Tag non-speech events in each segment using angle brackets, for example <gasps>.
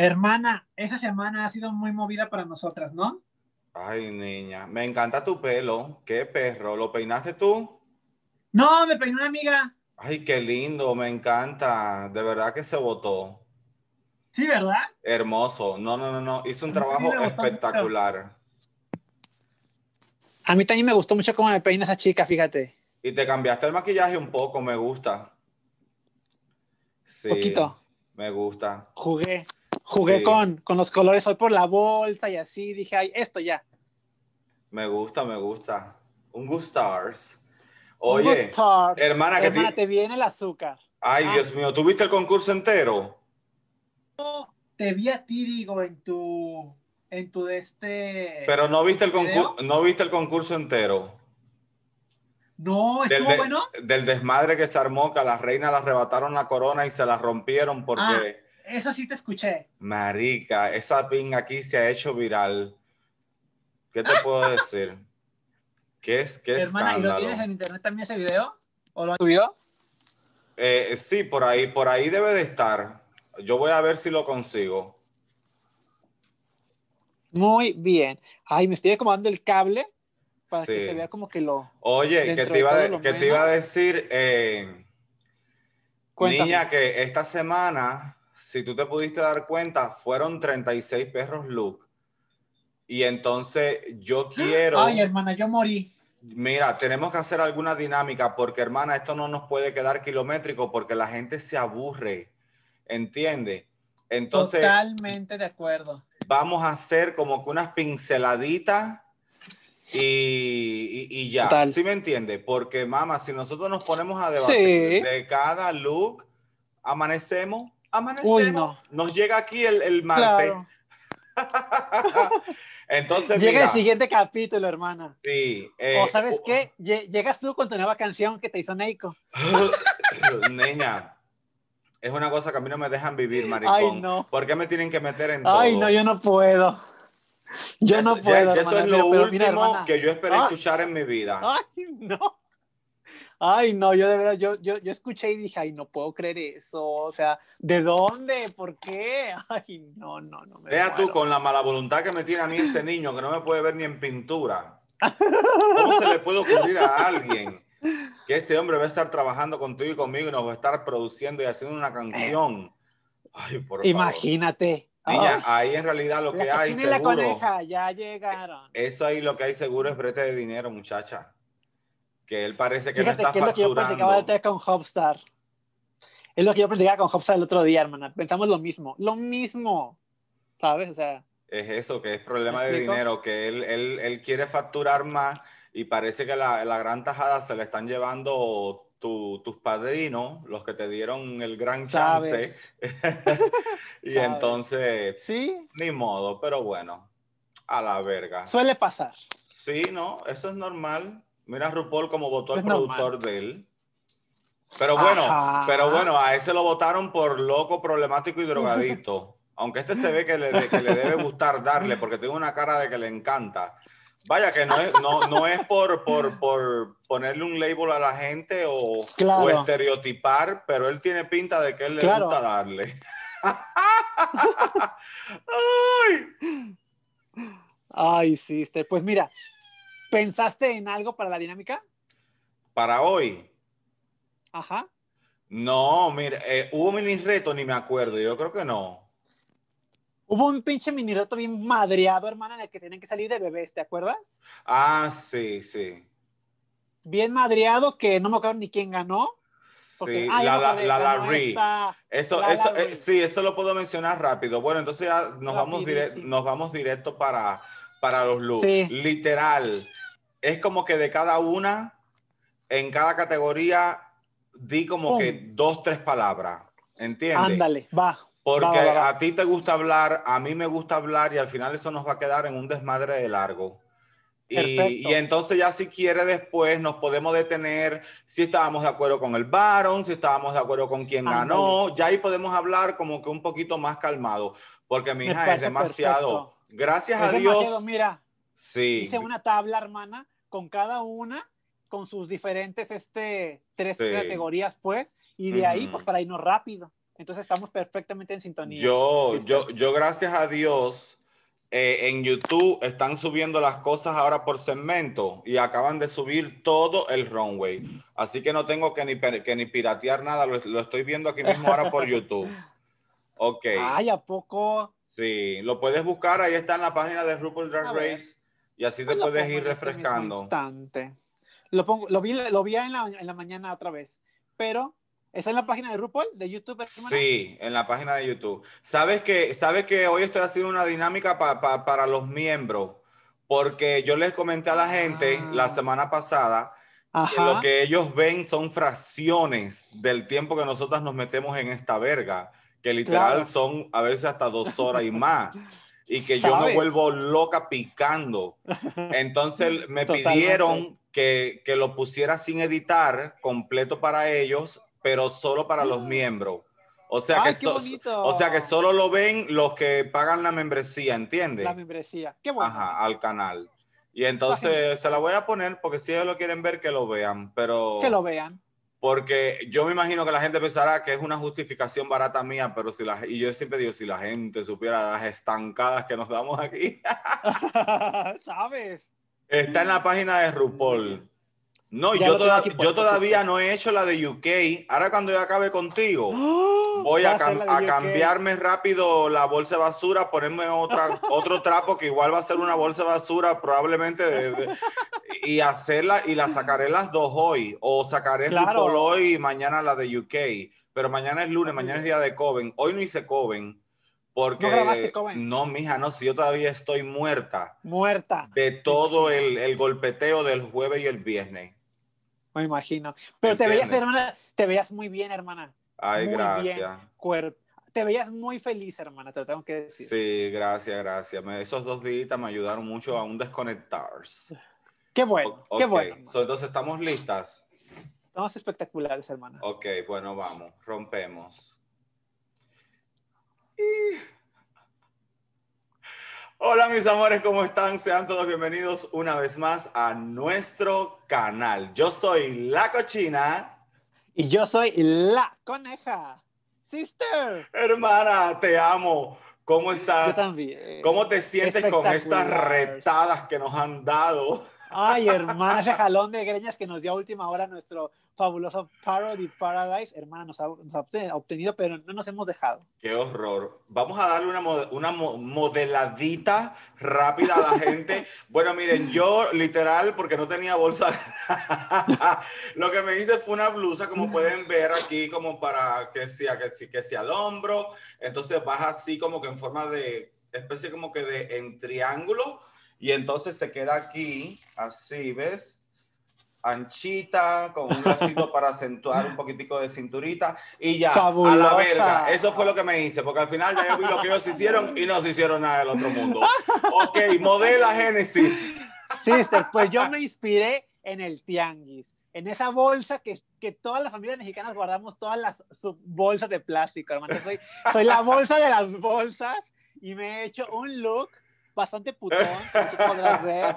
Hermana, esa semana ha sido muy movida para nosotras, ¿no? Ay, niña, me encanta tu pelo. Qué perro. ¿Lo peinaste tú? No, me peinó una amiga. Ay, qué lindo, me encanta. De verdad que se votó. Sí, ¿verdad? Hermoso. No, no, no, no. Hizo un trabajo espectacular. A mí también me gustó mucho cómo me peina esa chica, fíjate. Y te cambiaste el maquillaje un poco, me gusta. Sí. Poquito. Me gusta. Jugué. Jugué con, con los colores hoy por la bolsa y así. Dije, ay, esto ya. Me gusta, me gusta. Un Gustars. Oye, hermana, que te... viene el azúcar. Ay, ah. Dios mío, ¿tuviste el concurso entero? te vi a ti, digo, en tu en tu de este. Pero no viste el concurso, no viste el concurso entero. No, estuvo del bueno. Del desmadre que se armó, que a la reinas le arrebataron la corona y se la rompieron porque ah. Eso sí te escuché. Marica, esa pinga aquí se ha hecho viral. ¿Qué te puedo decir? <laughs> ¿Qué es? ¿Qué Hermana, ¿y lo tienes en internet también ese video? ¿O lo ha subido? Eh, sí, por ahí, por ahí debe de estar. Yo voy a ver si lo consigo. Muy bien. Ay, me estoy acomodando el cable para que se vea como que lo. Oye, que te, iba a decir, eh, niña, que esta semana si tú te pudiste dar cuenta, fueron 36 perros Luke. Y entonces yo <gasps> quiero... Ay, hermana, yo morí. Mira, tenemos que hacer alguna dinámica porque, hermana, esto no nos puede quedar kilométrico porque la gente se aburre, ¿entiende? Entonces... Totalmente de acuerdo. Vamos a hacer como que unas pinceladitas y, y, ya. ¿Sí me entiende? Porque, mamá, si nosotros nos ponemos a debatir de cada look, amanecemos amanecemos. Nos llega aquí el, el martes. <laughs> Entonces, Llega el siguiente capítulo, hermana. Sí. Eh, o sabes que qué, llegas tú con tu nueva canción que te hizo Neiko. <laughs> Niña, es una cosa que a mí no me dejan vivir, maricón. no. ¿Por qué me tienen que meter en todo? Ay, no, yo no puedo. Yo no puedo. eso es lo último que yo esperé escuchar en mi vida. Ay, no. Ay, no, yo de verdad, yo, yo, yo escuché y dije, ay, no puedo creer eso. O sea, ¿de dónde? ¿Por qué? <laughs> Ay, no, no, no. Vea tú con la mala voluntad que me tiene a mí ese niño que no me puede ver ni en pintura. ¿Cómo se le puede ocurrir a alguien que ese hombre va a estar trabajando contigo y conmigo y nos va a estar produciendo y haciendo una canción? Ay, por Imagínate. Niña, ahí en realidad lo que hay seguro. La coneja, ya llegaron. Eso ahí lo que hay seguro es brete de dinero, muchacha que él parece que no está que es lo que yo platicaba con Hopstar. Es lo que yo platicaba con Hopstar el otro día, hermana. Pensamos lo mismo, lo mismo, ¿sabes? O sea... Es eso, que es problema de dinero, que él, él, él, quiere facturar más y parece que la, la gran tajada se la están llevando tu, tus padrinos, los que te dieron el gran chance. <laughs> y entonces, ¿Sí? ni modo, pero bueno, a la verga. Suele pasar. Sí, no, eso es normal. Mira RuPaul como votó el productor de él. Pero bueno, pero bueno, a ese lo votaron por loco, problemático y drogadito. <laughs> Aunque este se ve que le, debe gustar darle, porque tiene una cara de que le encanta. Vaya, que no es, no, es por, por, ponerle un label a la gente o, estereotipar, pero él tiene pinta de que él le gusta darle. <laughs> <laughs> Ay. Ay, sí, este, pues mira, ¿Pensaste en algo para la dinámica? Para hoy. Ajá. No, mira, eh, hubo mini reto, ni me acuerdo, yo creo que no. Hubo un pinche mini reto bien madreado, hermana, en el que tenían que salir de bebés, ¿te acuerdas? Ah, sí, sí. Bien madreado, que no me acuerdo ni quién ganó. sí, la, la, la, Larry. Eso, eso, eh, sí, eso lo puedo mencionar rápido. Bueno, entonces ya nos, vamos, directo, para, para los looks. Literal, es como que de cada una, en cada categoría, di como que dos, tres palabras. ¿Entiendes? Ándale, va. Porque a ti te gusta hablar, a mí me gusta hablar y al final eso nos va a quedar en un desmadre de largo. Y, entonces ya si quiere después nos podemos detener si estábamos de acuerdo con el varón, si estábamos de acuerdo con quien ganó, ya ahí podemos hablar como que un poquito más calmado, porque mi es demasiado, gracias a Dios, mira. Sí. Hice una tabla, hermana, con cada una, con sus diferentes, este, tres categorías, pues, y de ahí, pues, para irnos rápido. Entonces estamos perfectamente en sintonía. Yo, yo, yo gracias a Dios, eh, en YouTube están subiendo las cosas ahora por segmento y acaban de subir todo el runway. Así que no tengo que ni, que ni piratear nada, lo, lo estoy viendo aquí mismo ahora por YouTube. <laughs> Ok. Ay, ¿a poco? Sí, lo puedes buscar, ahí está en la página de RuPaul Drag Race. Y así te pues puedes ir este refrescando. bastante lo, pongo, lo vi, en, la, mañana otra vez, pero ¿está en la página de RuPaul? ¿De YouTube? Sí, en la página de YouTube. ¿Sabes que, sabes que hoy estoy haciendo una dinámica para los miembros? Porque yo les comenté a la gente ah. la semana pasada que lo que ellos ven son fracciones del tiempo que nosotras nos metemos en esta verga, que literal son a veces hasta dos horas y más. <laughs> y que yo me vuelvo loca picando. <laughs> Entonces me pidieron que, lo pusiera sin editar, completo para ellos, pero solo para los <gasps> miembros. O sea, que o sea que solo lo ven los que pagan la membresía, ¿entiendes? La membresía, qué bueno. Ajá, al canal. Y entonces se la voy a poner porque si ellos lo quieren ver, que lo vean, pero... Que lo vean porque yo me imagino que la gente pensará que es una justificación barata mía, pero si la, y yo siempre digo, si la gente supiera las estancadas que nos damos aquí, <laughs> ¿sabes? Está en la página de RuPaul. Mm. No, yo, yo todavía no he hecho la de UK. Ahora cuando yo acabe contigo, <gasps> voy a, cambiarme rápido la bolsa de basura, ponerme otra, otro trapo que igual va a ser una bolsa de basura probablemente de, y hacerla y la sacaré las dos hoy o sacaré la polo hoy y mañana la de UK, pero mañana es lunes, mañana es día de Coven. Hoy no hice Coven porque no, no mija, no, si yo todavía estoy muerta. Muerta. De todo el, el golpeteo del jueves y el viernes. Me imagino. Pero te veías, hermana, te veías muy bien, hermana. Ay, gracias. Te veías muy feliz, hermana, te tengo que decir. Sí, gracias, gracias. esos dos días me ayudaron mucho a un desconectarse. Qué bueno, qué bueno. So, entonces, ¿estamos listas? Estamos espectaculares, hermana. Ok, bueno, vamos, rompemos. Hola mis amores, ¿cómo están? Sean todos bienvenidos una vez más a nuestro canal. Yo soy La Cochina. Y yo soy La Coneja. Sister. Hermana, te amo. ¿Cómo estás? ¿Cómo te sientes con estas retadas que nos han dado? Ay, hermana, ese jalón de greñas que nos dio a última hora nuestro fabuloso Parody Paradise, hermana, nos ha, obtenido, pero no nos hemos dejado. Qué horror. Vamos a darle una, una modeladita rápida a la gente. bueno, miren, yo literal, porque no tenía bolsa, <laughs> lo que me hice fue una blusa, como pueden ver aquí, como para que sea, que sea, al hombro. Entonces baja así como que en forma de especie como que de en triángulo y entonces se queda aquí, así, ¿ves? anchita, con un lacito <laughs> para acentuar un poquitico de cinturita y ya, a la verga. Eso fue lo que me hice, porque al final ya yo vi lo que ellos <laughs> hicieron y no se hicieron nada del otro mundo. <laughs> Ok, modela Génesis. Sí, pues yo me inspiré en el tianguis, en esa bolsa que, que todas las familias mexicanas guardamos, todas las bolsas de plástico, hermano. Soy, soy la bolsa de las bolsas y me he hecho un look bastante putón, como tú podrás ver.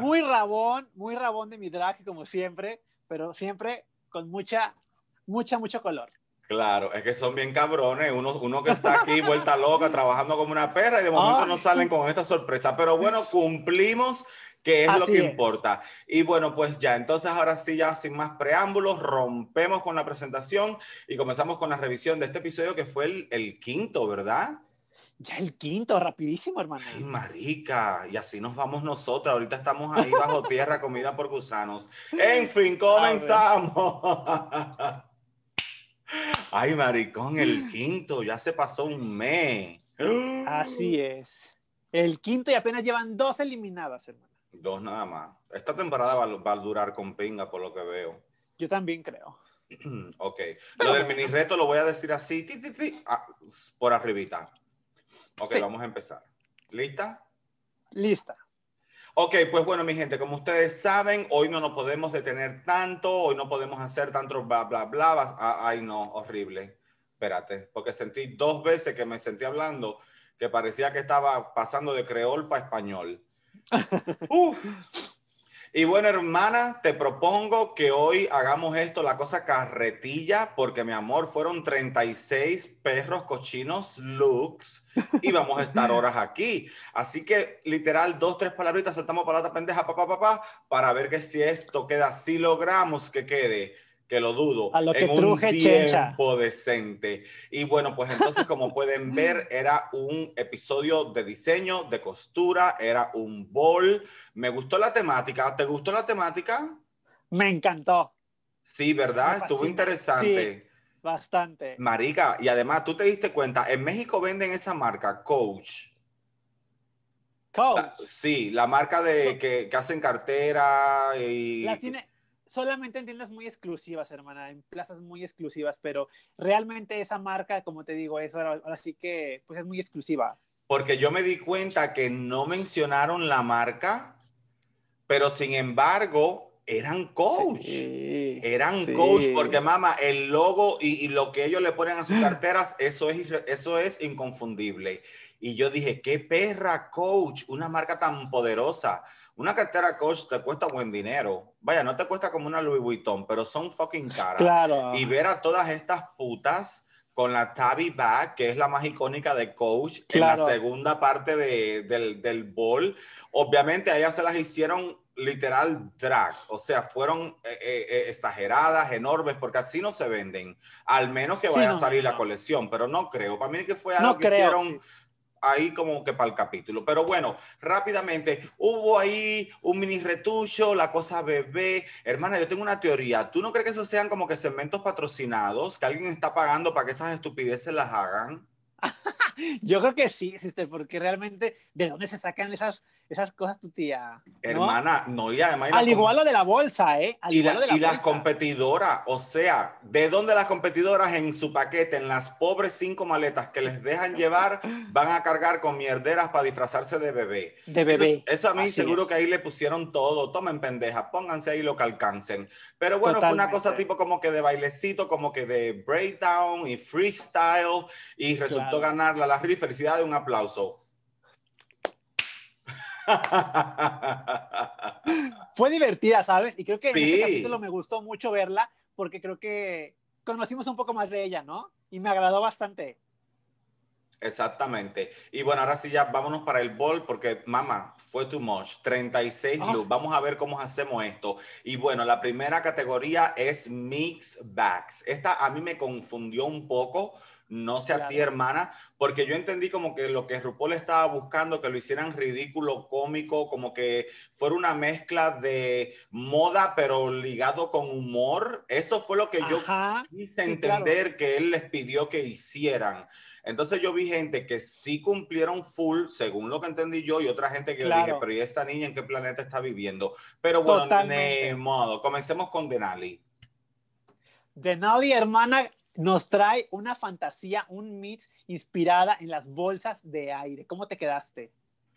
Muy rabón, muy rabón de mi drag, como siempre, pero siempre con mucha, mucha, mucho color. Claro, es que son bien cabrones. Uno, uno que está aquí vuelta loca, trabajando como una perra y de momento no salen con esta sorpresa. Pero bueno, cumplimos, que es lo que importa. Y bueno, pues ya, entonces ahora sí, ya sin más preámbulos, rompemos con la presentación y comenzamos con la revisión de este episodio que fue el, el quinto, ¿verdad? Ya el quinto, rapidísimo, hermano. Ay, marica, y así nos vamos nosotras, Ahorita estamos ahí bajo tierra, comida por gusanos. En <laughs> fin, comenzamos. <laughs> Ay, maricón, el quinto, ya se pasó un mes. Así es. El quinto y apenas llevan dos eliminadas, hermano. Dos nada más. Esta temporada va, a durar con pinga, por lo que veo. Yo también creo. <clears throat> ok. lo del mini reto lo voy a decir así, por arribita. Ok, vamos a empezar. ¿Lista? Lista. Ok, pues bueno, mi gente, como ustedes saben, hoy no nos podemos detener tanto, hoy no podemos hacer tantos bla, bla, bla. Ah, ay, no, horrible. Espérate, porque sentí dos veces que me sentí hablando que parecía que estaba pasando de creol para español. <laughs> Uf. Y bueno, hermana, te propongo que hoy hagamos esto, la cosa carretilla, porque mi amor, fueron 36 perros cochinos looks y vamos a estar <laughs> horas aquí. Así que literal, dos, tres palabritas, saltamos para la pendeja, papá, papá, para ver que si esto queda, si logramos que quede que lo dudo, a lo que en un tiempo decente. Y bueno, pues entonces como pueden <laughs> ver, era un episodio de diseño, de costura, era un bol. Me gustó la temática. ¿Te gustó la temática? Me encantó. Sí, ¿verdad? Estuvo interesante. bastante. Marica, y además tú te diste cuenta, en México venden esa marca, Coach. Coach. sí, la marca de que, hacen cartera y solamente en tiendas muy exclusivas, hermana, en plazas muy exclusivas, pero realmente esa marca, como te digo, eso ahora, sí que pues es muy exclusiva. Porque yo me di cuenta que no mencionaron la marca, pero sin embargo eran coach. eran coach, porque mamá, el logo y, y, lo que ellos le ponen a sus <gasps> carteras, eso es, eso es inconfundible. Y yo dije, qué perra coach, una marca tan poderosa. Una cartera Coach te cuesta buen dinero. Vaya, no te cuesta como una Louis Vuitton, pero son fucking caras. Claro. Y ver a todas estas putas con la Tabby Bag, que es la más icónica de Coach, en la segunda parte de, del, del Obviamente a ellas se las hicieron literal drag, o sea, fueron eh, eh, eh, exageradas, enormes, porque así no se venden, al menos que vaya a salir la colección, pero no creo, para mí que fue algo que hicieron ahí como que para el capítulo. Pero bueno, rápidamente, hubo ahí un mini retucho, la cosa bebé. Hermana, yo tengo una teoría. ¿Tú no crees que eso sean como que segmentos patrocinados, que alguien está pagando para que esas estupideces las hagan? <laughs> Yo creo que sí, existe, porque realmente, ¿de dónde se sacan esas, esas cosas tu tía? Hermana, no, y además. Al igual lo de la bolsa, ¿eh? y de las competidoras, o sea, ¿de dónde las competidoras en su paquete, en las pobres cinco maletas que les dejan <laughs> llevar, van a cargar con mierderas para disfrazarse de bebé? De bebé. eso a mí seguro que ahí le pusieron todo. Tomen pendeja, pónganse ahí lo que alcancen. Pero bueno, fue una cosa tipo como que de bailecito, como que de breakdown y freestyle, y resulta ganarla la felicidad de un aplauso. Fue divertida, ¿sabes? Y creo que en capítulo me gustó mucho verla porque creo que conocimos un poco más de ella, ¿no? Y me agradó bastante. Exactamente. Y bueno, ahora sí ya vámonos para el bol porque mamá, fue too much. 36 oh. Ah. Vamos a ver cómo hacemos esto. Y bueno, la primera categoría es mix Bags. Esta a mí me confundió un poco no sea a ti hermana, porque yo entendí como que lo que RuPaul estaba buscando, que lo hicieran ridículo, cómico, como que fuera una mezcla de moda, pero ligado con humor. Eso fue lo que yo quise entender que él les pidió que hicieran. Entonces yo vi gente que sí cumplieron full, según lo que entendí yo, y otra gente que yo dije, pero ¿y esta niña en qué planeta está viviendo? Pero bueno, modo, comencemos con Denali. Denali, hermana, nos trae una fantasía, un mix inspirada en las bolsas de aire. ¿Cómo te quedaste?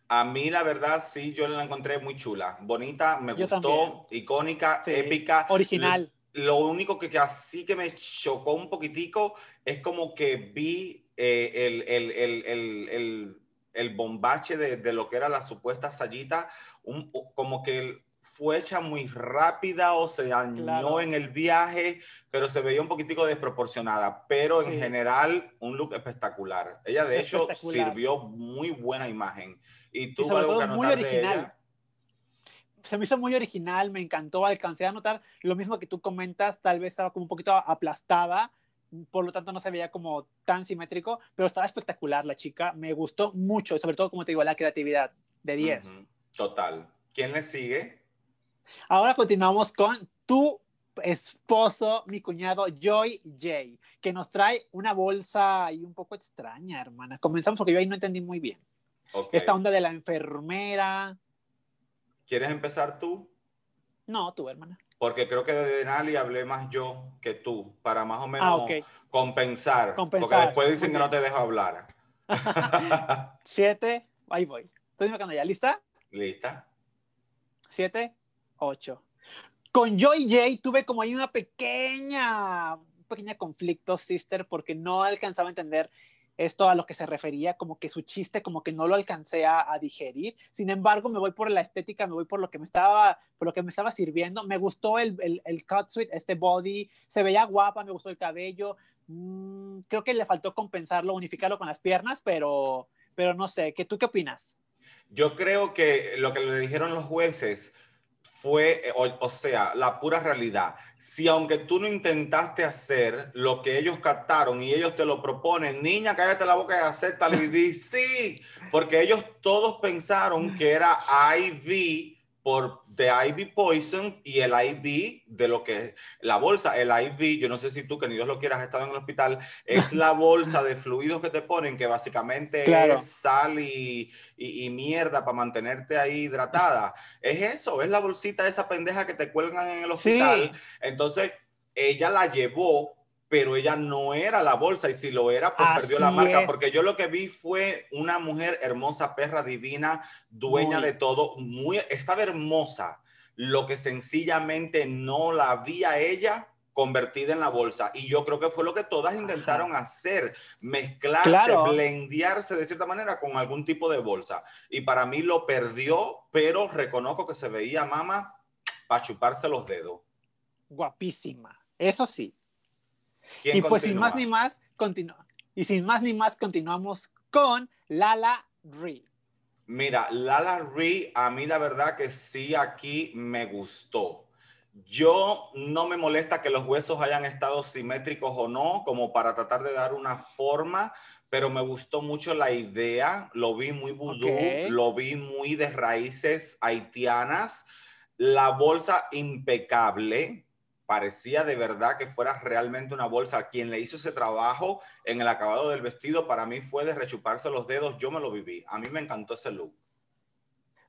A mí la verdad sí, yo la encontré muy chula, bonita, me gustó, icónica, épica, original. Lo, único que, así que me chocó un poquitico es como que vi eh, el, el, el, el, bombache de, de, lo que era la supuesta sayita, un, como que fue hecha muy rápida o se dañó en el viaje, pero se veía un poquitico desproporcionada, pero en general un look espectacular. Ella de hecho sirvió muy buena imagen. Y tuvo algo que anotar Se me hizo muy original, me encantó, alcancé a notar lo mismo que tú comentas, tal vez estaba como un poquito aplastada, por lo tanto no se veía como tan simétrico, pero estaba espectacular la chica, me gustó mucho, sobre todo como te digo, la creatividad de 10. Total. ¿Quién le sigue? Ahora continuamos con tu esposo, mi cuñado Joy Jay, que nos trae una bolsa y un poco extraña, hermana. Comenzamos porque yo ahí no entendí muy bien. Esta onda de la enfermera. ¿Quieres empezar tú? No, tú, hermana. Porque creo que de Denali hablé más yo que tú, para más o menos ah, compensar, Porque después dicen que no te dejo hablar. <laughs> Siete, ahí voy. Estoy marcando ya. ¿Lista? Lista. Siete, Ocho. Con Joy J tuve como ahí una pequeña, un conflicto, sister, porque no alcanzaba a entender esto a lo que se refería, como que su chiste, como que no lo alcancé a, a, digerir. Sin embargo, me voy por la estética, me voy por lo que me estaba, por lo que me estaba sirviendo. Me gustó el, el, cut suit, este body, se veía guapa, me gustó el cabello. Mm, creo que le faltó compensarlo, unificarlo con las piernas, pero, pero no sé. ¿Qué, ¿Tú qué opinas? Yo creo que lo que le dijeron los jueces fue, eh, o, sea, la pura realidad. Si aunque tú no intentaste hacer lo que ellos captaron y ellos te lo proponen, niña, cállate la boca y acepta y di sí, <laughs> porque ellos todos pensaron que era IV por de IV Poison y el IV de lo que es la bolsa. El IV, yo no sé si tú, que ni Dios lo quieras, has estado en el hospital, es <laughs> la bolsa de fluidos que te ponen, que básicamente es sal y, y, mierda para mantenerte ahí hidratada. Es eso, es la bolsita de esa pendeja que te cuelgan en el hospital. Entonces, ella la llevó pero ella no era la bolsa y si lo era, pues perdió la marca, porque yo lo que vi fue una mujer hermosa, perra divina, dueña de todo, muy, estaba hermosa, lo que sencillamente no la había ella convertida en la bolsa. Y yo creo que fue lo que todas intentaron hacer, mezclarse, blendearse de cierta manera con algún tipo de bolsa. Y para mí lo perdió, pero reconozco que se veía mamá para chuparse los dedos. Guapísima, eso sí. Y pues sin más ni más, Y sin más ni más, continuamos con Lala Ri. Mira, Lala Ri, a mí la verdad que sí aquí me gustó. Yo no me molesta que los huesos hayan estado simétricos o no, como para tratar de dar una forma, pero me gustó mucho la idea. Lo vi muy vudú, lo vi muy de raíces haitianas. La bolsa impecable, parecía de verdad que fuera realmente una bolsa. Quien le hizo ese trabajo en el acabado del vestido para mí fue de rechuparse los dedos. Yo me lo viví. A mí me encantó ese look.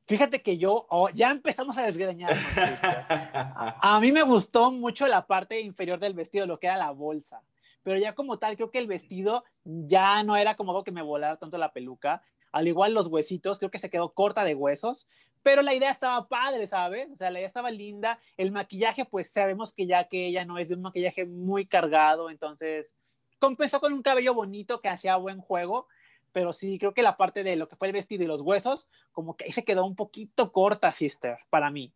Fíjate que yo, oh, ya empezamos a desgreñar. A, <laughs> a mí me gustó mucho la parte inferior del vestido, lo que era la bolsa. Pero ya como tal, creo que el vestido ya no era como algo que me volara tanto la peluca al igual los huesitos, creo que se quedó corta de huesos, pero la idea estaba padre, ¿sabes? O sea, la idea estaba linda, el maquillaje, pues sabemos que ya que ella no es de un maquillaje muy cargado, entonces compensó con un cabello bonito que hacía buen juego, pero sí, creo que la parte de lo que fue el vestido y los huesos, como que ahí se quedó un poquito corta, sister, para mí.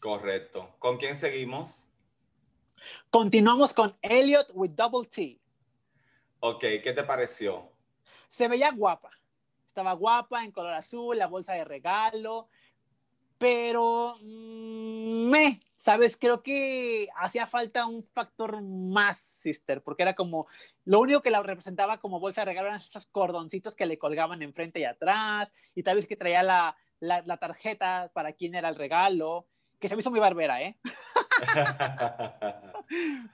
Correcto. ¿Con quién seguimos? Continuamos con Elliot with Double T. Ok, ¿qué te pareció? Se veía guapa estaba guapa, en color azul, la bolsa de regalo, pero mm, me, sabes, creo que hacía falta un factor más, sister, porque era como, lo único que la representaba como bolsa de regalo eran esos cordoncitos que le colgaban enfrente y atrás, y tal vez que traía la, la, tarjeta para quién era el regalo, que se me hizo muy barbera, ¿eh? <laughs>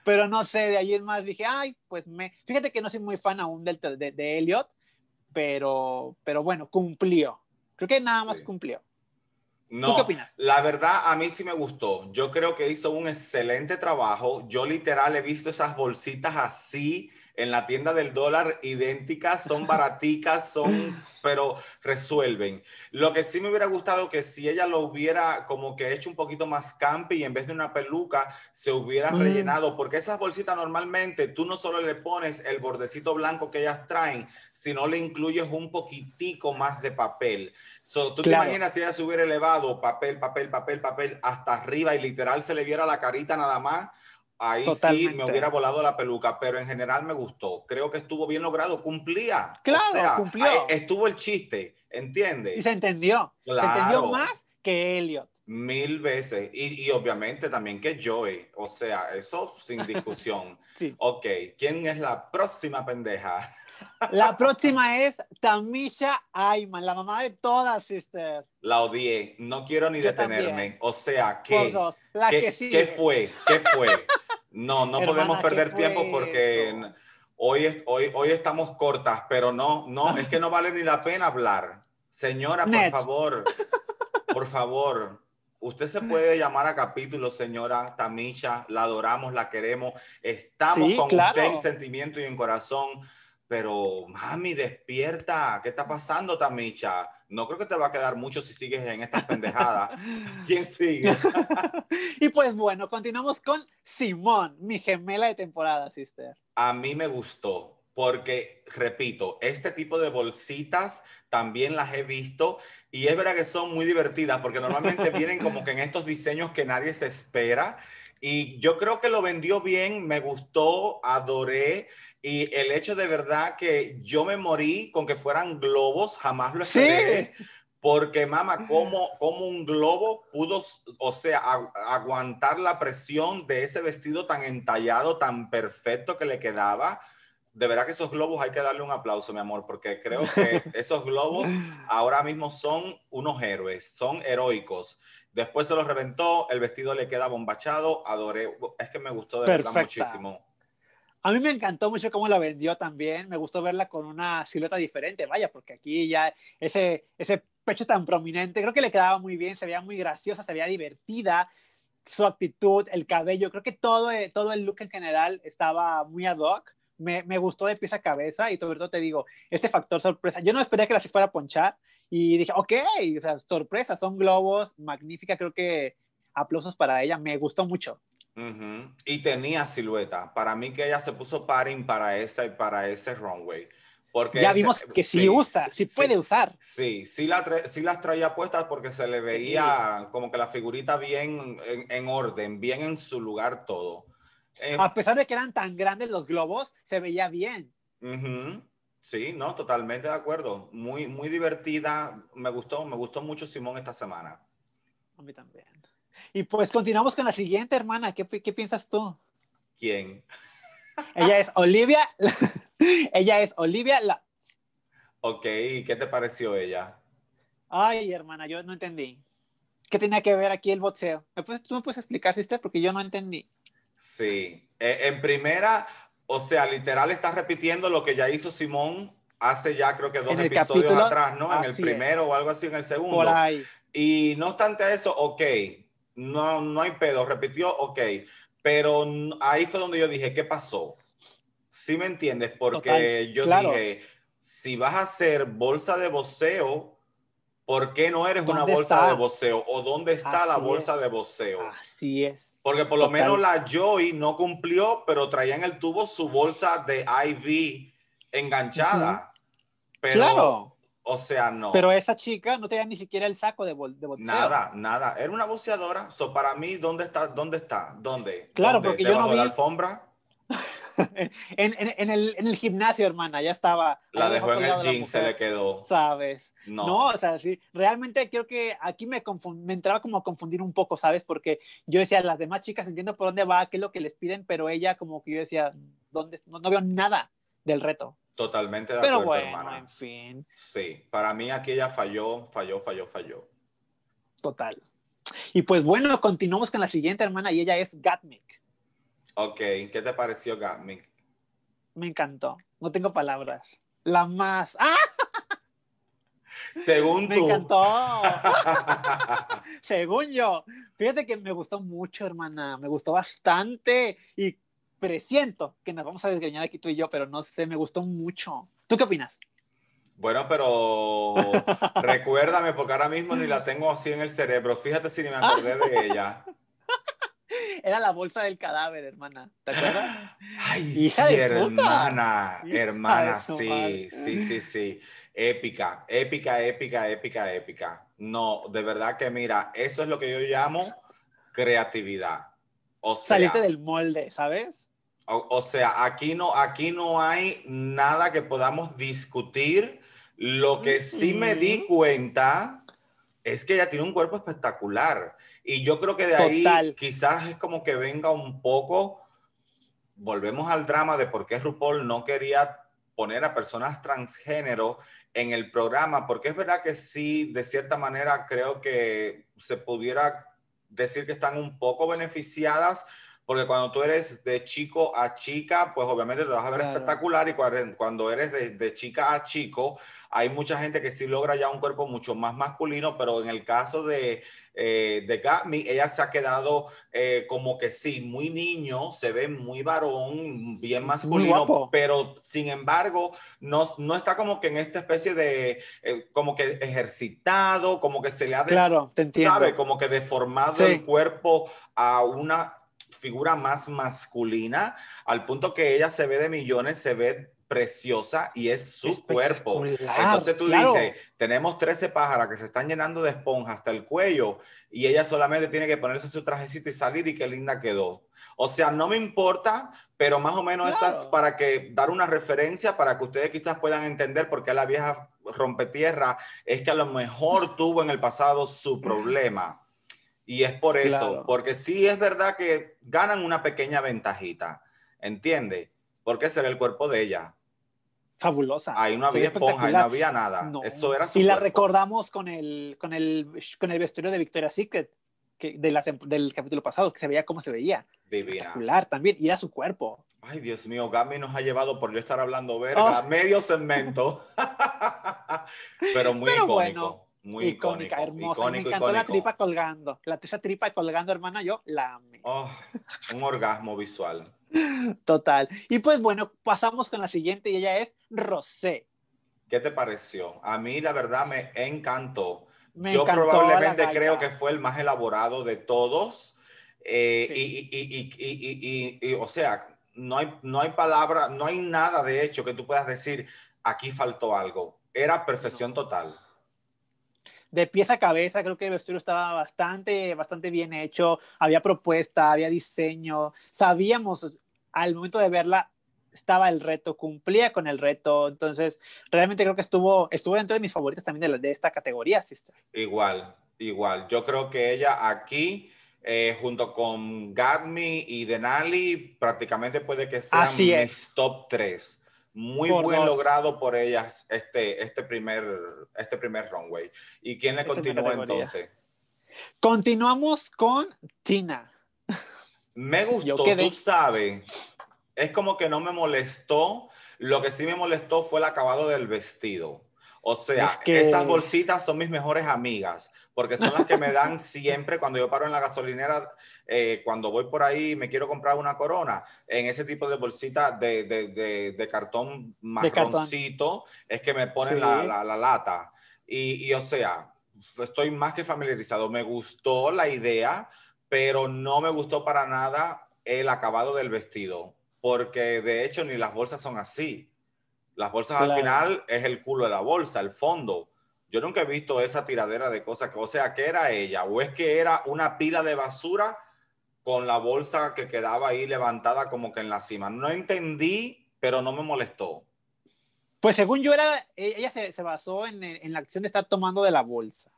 pero no sé, de ahí es más dije, ay, pues me, fíjate que no soy muy fan aún del, de Elliot, pero, pero bueno, cumplió. Creo que nada más cumplió. ¿Tú qué opinas? La verdad, a mí sí me gustó. Yo creo que hizo un excelente trabajo. Yo literal he visto esas bolsitas así en la tienda del dólar idénticas, son <laughs> baraticas, son, pero resuelven. Lo que sí me hubiera gustado que si ella lo hubiera como que hecho un poquito más campi y en vez de una peluca se hubiera mm. rellenado, porque esas bolsitas normalmente tú no solo le pones el bordecito blanco que ellas traen, sino le incluyes un poquitico más de papel. ¿Tú te imaginas si ella se hubiera elevado papel, papel, papel, papel hasta arriba y literal se le viera la carita nada más? Ahí sí me hubiera volado la peluca, pero en general me gustó. Creo que estuvo bien logrado, cumplía. Claro, Estuvo el chiste, ¿entiendes? Y se entendió. Se entendió más que Elliot. Mil veces. Y, y, obviamente también que Joey. O sea, eso sin <laughs> discusión. sí. Ok, ¿quién es la próxima pendeja? La próxima es Tamisha Ayman, la mamá de todas, sister. La odié, no quiero ni detenerme. O sea, que que fue? ¿Qué fue? No, no podemos perder tiempo porque hoy, hoy, hoy estamos cortas, pero no, no, es que no vale ni la pena hablar. Señora, por favor, por favor. Usted se puede llamar a capítulo, señora Tamisha. La adoramos, la queremos. Estamos con usted en sentimiento y en corazón pero mami, despierta, ¿qué está pasando, Tamicha? No creo que te va a quedar mucho si sigues en esta pendejada. <laughs> ¿Quién sigue? <laughs> y pues bueno, continuamos con Simón, mi gemela de temporada, sister. A mí me gustó, porque, repito, este tipo de bolsitas también las he visto y es verdad que son muy divertidas porque normalmente vienen como que en estos diseños que nadie se espera. Y yo creo que lo vendió bien, me gustó, adoré y el hecho de verdad que yo me morí con que fueran globos, jamás lo esperé. Porque, mamá, ¿cómo, ¿cómo, un globo pudo, o sea, aguantar la presión de ese vestido tan entallado, tan perfecto que le quedaba? De verdad que esos globos hay que darle un aplauso, mi amor, porque creo que <laughs> esos globos ahora mismo son unos héroes, son heroicos. Después se los reventó, el vestido le queda bombachado, adoré, es que me gustó de verdad muchísimo. A mí me encantó mucho cómo la vendió también. Me gustó verla con una silueta diferente, vaya, porque aquí ya ese, ese pecho tan prominente, creo que le quedaba muy bien, se veía muy graciosa, se veía divertida su actitud, el cabello, creo que todo, eh, todo el look en general estaba muy ad hoc. Me, me gustó de pies a cabeza y sobre todo te digo, este factor sorpresa, yo no esperé que la se fuera a ponchar y dije, ok, sorpresa, son globos, magnífica, creo que aplausos para ella, me gustó mucho. Y tenía silueta. Para mí que ella se puso paring para ese, para ese runway. Porque ya vimos que sí, usa, sí, puede usar. Sí, sí, la sí las traía puestas porque se le veía como que la figurita bien en, orden, bien en su lugar todo. Eh, a pesar de que eran tan grandes los globos, se veía bien. Sí, no, totalmente de acuerdo. Muy, muy divertida. Me gustó, me gustó mucho Simón esta semana. A mí también. Y pues continuamos con la siguiente, hermana. ¿Qué, qué piensas tú? ¿Quién? Ella es Olivia. <laughs> ella es Olivia la... Ok, ¿y qué te pareció ella? Ay, hermana, yo no entendí. ¿Qué tenía que ver aquí el boxeo? ¿Me ¿Tú me puedes explicar, si usted Porque yo no entendí. Sí, e, en primera, o sea, literal está repitiendo lo que ya hizo Simón hace ya creo que dos episodios atrás, ¿no? En el primero o algo así, en el segundo. Por ahí. Y no obstante eso, ok, no, no hay pedo, repitió, ok. Pero ahí fue donde yo dije, ¿qué pasó? Sí me entiendes, porque yo dije, si vas a hacer bolsa de voceo, ¿por qué no eres una bolsa de voceo? ¿O dónde está la bolsa de voceo? Así es. Porque por lo menos la Joy no cumplió, pero traía en el tubo su bolsa de IV enganchada. Pero, claro. O sea, no. Pero esa chica no tenía ni siquiera el saco de, Nada, nada. Era una buceadora. So, para mí, ¿dónde está? ¿Dónde está? ¿Dónde? Claro, porque yo no vi... la alfombra? <laughs> en, el, gimnasio, hermana, ya estaba. La dejó en el jean, se le quedó. ¿Sabes? No. no. o sea, sí. Realmente creo que aquí me, entraba como a confundir un poco, ¿sabes? Porque yo decía, las demás chicas entiendo por dónde va, qué es lo que les piden, pero ella como que yo decía, ¿dónde? no veo nada del reto. Totalmente de Pero bueno, en fin. Sí, para mí aquí ella falló, falló, falló, falló. Total. Y pues bueno, continuamos con la siguiente hermana y ella es Gatmik. Ok, ¿qué te pareció Gatmik? Me encantó, no tengo palabras. La más... ¡Ah! Según tú. Me encantó. <laughs> <laughs> Según yo. Fíjate que me gustó mucho, hermana. Me gustó bastante. Y siento que nos vamos a desgreñar aquí tú y yo, pero no sé, me gustó mucho. ¿Tú qué opinas? Bueno, pero <laughs> recuérdame, porque ahora mismo ni la tengo así en el cerebro. Fíjate si ni me acordé de <laughs> ella. Era la bolsa del cadáver, hermana. ¿Te acuerdas? <gasps> Ay, sí, hermana, hermana, sí, sí, sí, sí. Épica, épica, épica, épica, épica. No, de verdad que mira, eso es lo que yo llamo creatividad. O sea, del molde, ¿sabes? O, sea, aquí no, aquí no hay nada que podamos discutir. Lo que sí me di cuenta es que ella tiene un cuerpo espectacular. Y yo creo que de ahí quizás es como que venga un poco, volvemos al drama de por qué RuPaul no quería poner a personas transgénero en el programa, porque es verdad que sí, de cierta manera creo que se pudiera decir que están un poco beneficiadas, porque cuando tú eres de chico a chica, pues obviamente te vas a ver espectacular y cuando eres de, chica a chico, hay mucha gente que sí logra ya un cuerpo mucho más masculino, pero en el caso de, eh, de ella se ha quedado eh, como que sí, muy niño, se ve muy varón, bien masculino, pero sin embargo, no, no está como que en esta especie de, eh, como que ejercitado, como que se le ha, claro, te entiendo. ¿sabe? Como que deformado el cuerpo a una figura más masculina, al punto que ella se ve de millones, se ve preciosa y es su cuerpo. Entonces tú dices, tenemos 13 pájaras que se están llenando de esponja hasta el cuello y ella solamente tiene que ponerse su trajecito y salir y qué linda quedó. O sea, no me importa, pero más o menos esas para que dar una referencia para que ustedes quizás puedan entender por qué la vieja rompetierra es que a lo mejor tuvo en el pasado su problema. Y es por eso, porque sí es verdad que ganan una pequeña ventajita, ¿entiende? Porque ese era el cuerpo de ella. Fabulosa. Ahí no había esponja, ahí no había nada. Eso era su Y la recordamos con el, con, el, con el vestuario de Victoria's Secret. Que de la, del capítulo pasado, que se veía cómo se veía. Divina. Espectacular también, y era su cuerpo. Ay, Dios mío, Gami nos ha llevado por yo estar hablando verga, oh. medio segmento. <laughs> Pero muy icónico. Muy icónica, hermosa. me encantó la tripa colgando. La tripa colgando, hermana, yo la amé. Oh, un orgasmo visual. Total. Y pues bueno, pasamos con la siguiente y ella es Rosé. ¿Qué te pareció? A mí la verdad me encantó. yo probablemente creo que fue el más elaborado de todos. Eh, y, y, y, y, o sea, no hay, no hay palabra, no hay nada de hecho que tú puedas decir, aquí faltó algo. Era perfección total de pieza a cabeza, creo que el vestuario estaba bastante, bastante bien hecho, había propuesta, había diseño, sabíamos al momento de verla estaba el reto, cumplía con el reto, entonces realmente creo que estuvo, estuvo dentro de mis favoritas también de, esta categoría, sister. Igual, igual, yo creo que ella aquí... Eh, junto con Gadmi y Denali, prácticamente puede que sean Así mis top 3. Muy buen logrado por ellas este, este, primer, este primer runway. ¿Y quién le entonces? Continuamos con Tina. Me gustó, tú sabes. Es como que no me molestó. Lo que sí me molestó fue el acabado del vestido. O sea, esas bolsitas son mis mejores amigas, porque son las que me dan siempre cuando yo paro en la gasolinera eh, cuando voy por ahí me quiero comprar una corona, en ese tipo de bolsita de, de, de, cartón marroncito, es que me ponen la, la, lata. Y, y o sea, estoy más que familiarizado. Me gustó la idea, pero no me gustó para nada el acabado del vestido, porque de hecho ni las bolsas son así. Las bolsas al final es el culo de la bolsa, el fondo. Yo nunca he visto esa tiradera de cosas, que, o sea, que era ella, o es que era una pila de basura con la bolsa que quedaba ahí levantada como que en la cima. No entendí, pero no me molestó. Pues según yo era, e-, ella se, basó en, la acción de estar tomando de la bolsa.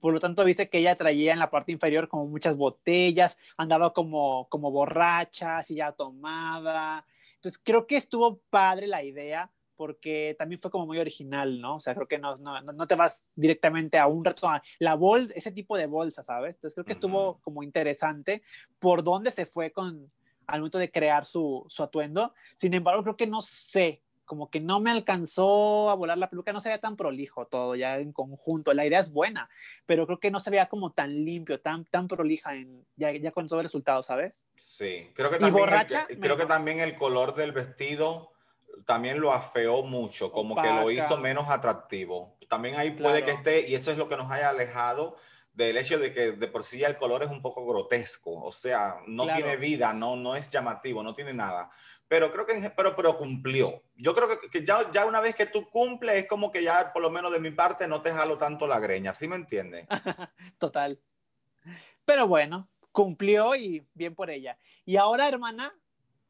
Por lo tanto, viste que ella traía en la parte inferior como muchas botellas, andaba como, como borracha, así ya tomada. Entonces, creo que estuvo padre la idea, porque también fue como muy original, ¿no? O sea, creo que no, no, no te vas directamente a un reto, a la bolsa, ese tipo de bolsa, ¿sabes? Entonces creo que estuvo como interesante por dónde se fue con, al momento de crear su, su atuendo. Sin embargo, creo que no sé, como que no me alcanzó a volar la peluca, no se veía tan prolijo todo ya en conjunto, la idea es buena, pero creo que no se veía como tan limpio, tan, tan prolija en, ya, ya con todo el resultado, ¿sabes? Sí, creo que, también, creo que también el color del vestido también lo afeó mucho, como que lo hizo menos atractivo. También ahí puede que esté, y eso es lo que nos haya alejado del hecho de que de por sí el color es un poco grotesco, o sea, no tiene vida, no, no es llamativo, no tiene nada. Pero creo que, pero, pero cumplió. Yo creo que, que ya, ya una vez que tú cumples, es como que ya, por lo menos de mi parte, no te jalo tanto la greña, ¿sí me entiendes? <laughs> Total. Pero bueno, cumplió y bien por ella. Y ahora, hermana,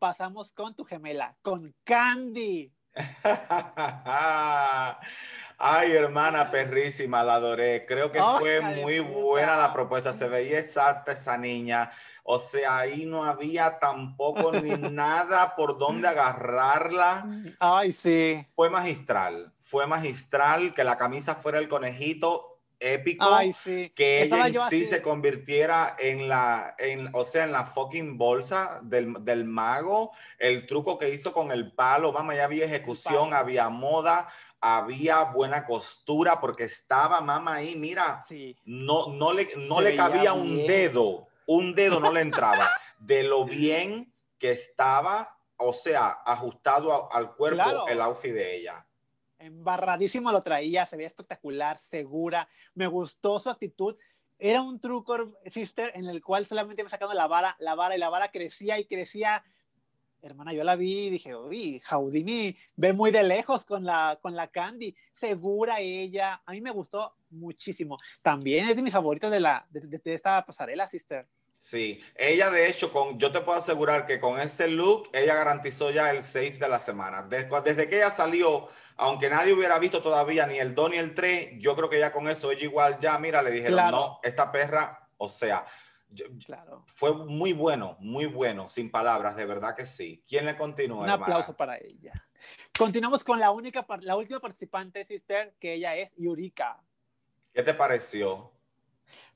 pasamos con tu gemela, con Candy. <laughs> Ay, hermana perrísima, la adoré. Creo que fue muy buena la propuesta. Se veía exacta esa niña. O sea, ahí no había tampoco ni <laughs> nada por dónde agarrarla. Ay, sí. Fue magistral. Fue magistral que la camisa fuera el conejito épico que ella en sí se convirtiera en la, o sea, en la fucking bolsa del, mago, el truco que hizo con el palo, mamá, ya había ejecución, había moda, había buena costura porque estaba mamá ahí, mira, no, no, le, no le cabía un dedo, un dedo no le entraba, <laughs> de lo bien que estaba, o sea, ajustado al cuerpo el outfit de ella embarradísimo lo traía, se veía espectacular, segura, me gustó su actitud. Era un truco, sister, en el cual solamente iba sacando la vara, la vara y la vara crecía y crecía. Hermana, yo la vi y dije, uy, Jaudini ve muy de lejos con la, con la Candy, segura ella. A mí me gustó muchísimo. También es de mis favoritos de, la, de, esta pasarela, sister. Sí, ella de hecho, con, yo te puedo asegurar que con ese look, ella garantizó ya el safe de la semana. desde que ella salió, aunque nadie hubiera visto todavía ni el 2 ni el 3, yo creo que ya con eso ella igual ya, mira, le dijeron, no, esta perra, o sea, fue muy bueno, muy bueno, sin palabras, de verdad que sí. ¿Quién le continúa? Un aplauso para ella. Continuamos con la única, la última participante, sister, que ella es Yurika. ¿Qué te pareció?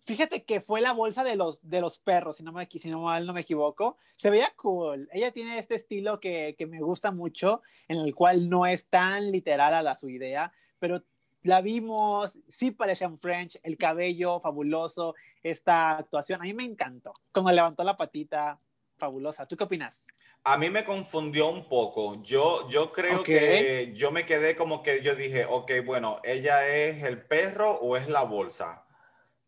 Fíjate que fue la bolsa de los, de los perros, si no, me, si no mal no me equivoco. Se veía cool. Ella tiene este estilo que, que me gusta mucho, en el cual no es tan literal a su idea, pero la vimos, sí parecía un French, el cabello fabuloso, esta actuación, a mí me encantó, como levantó la patita, fabulosa. ¿Tú qué opinas? A mí me confundió un poco. Yo, yo creo que yo me quedé como que yo dije, ok, bueno, ella es el perro o es la bolsa.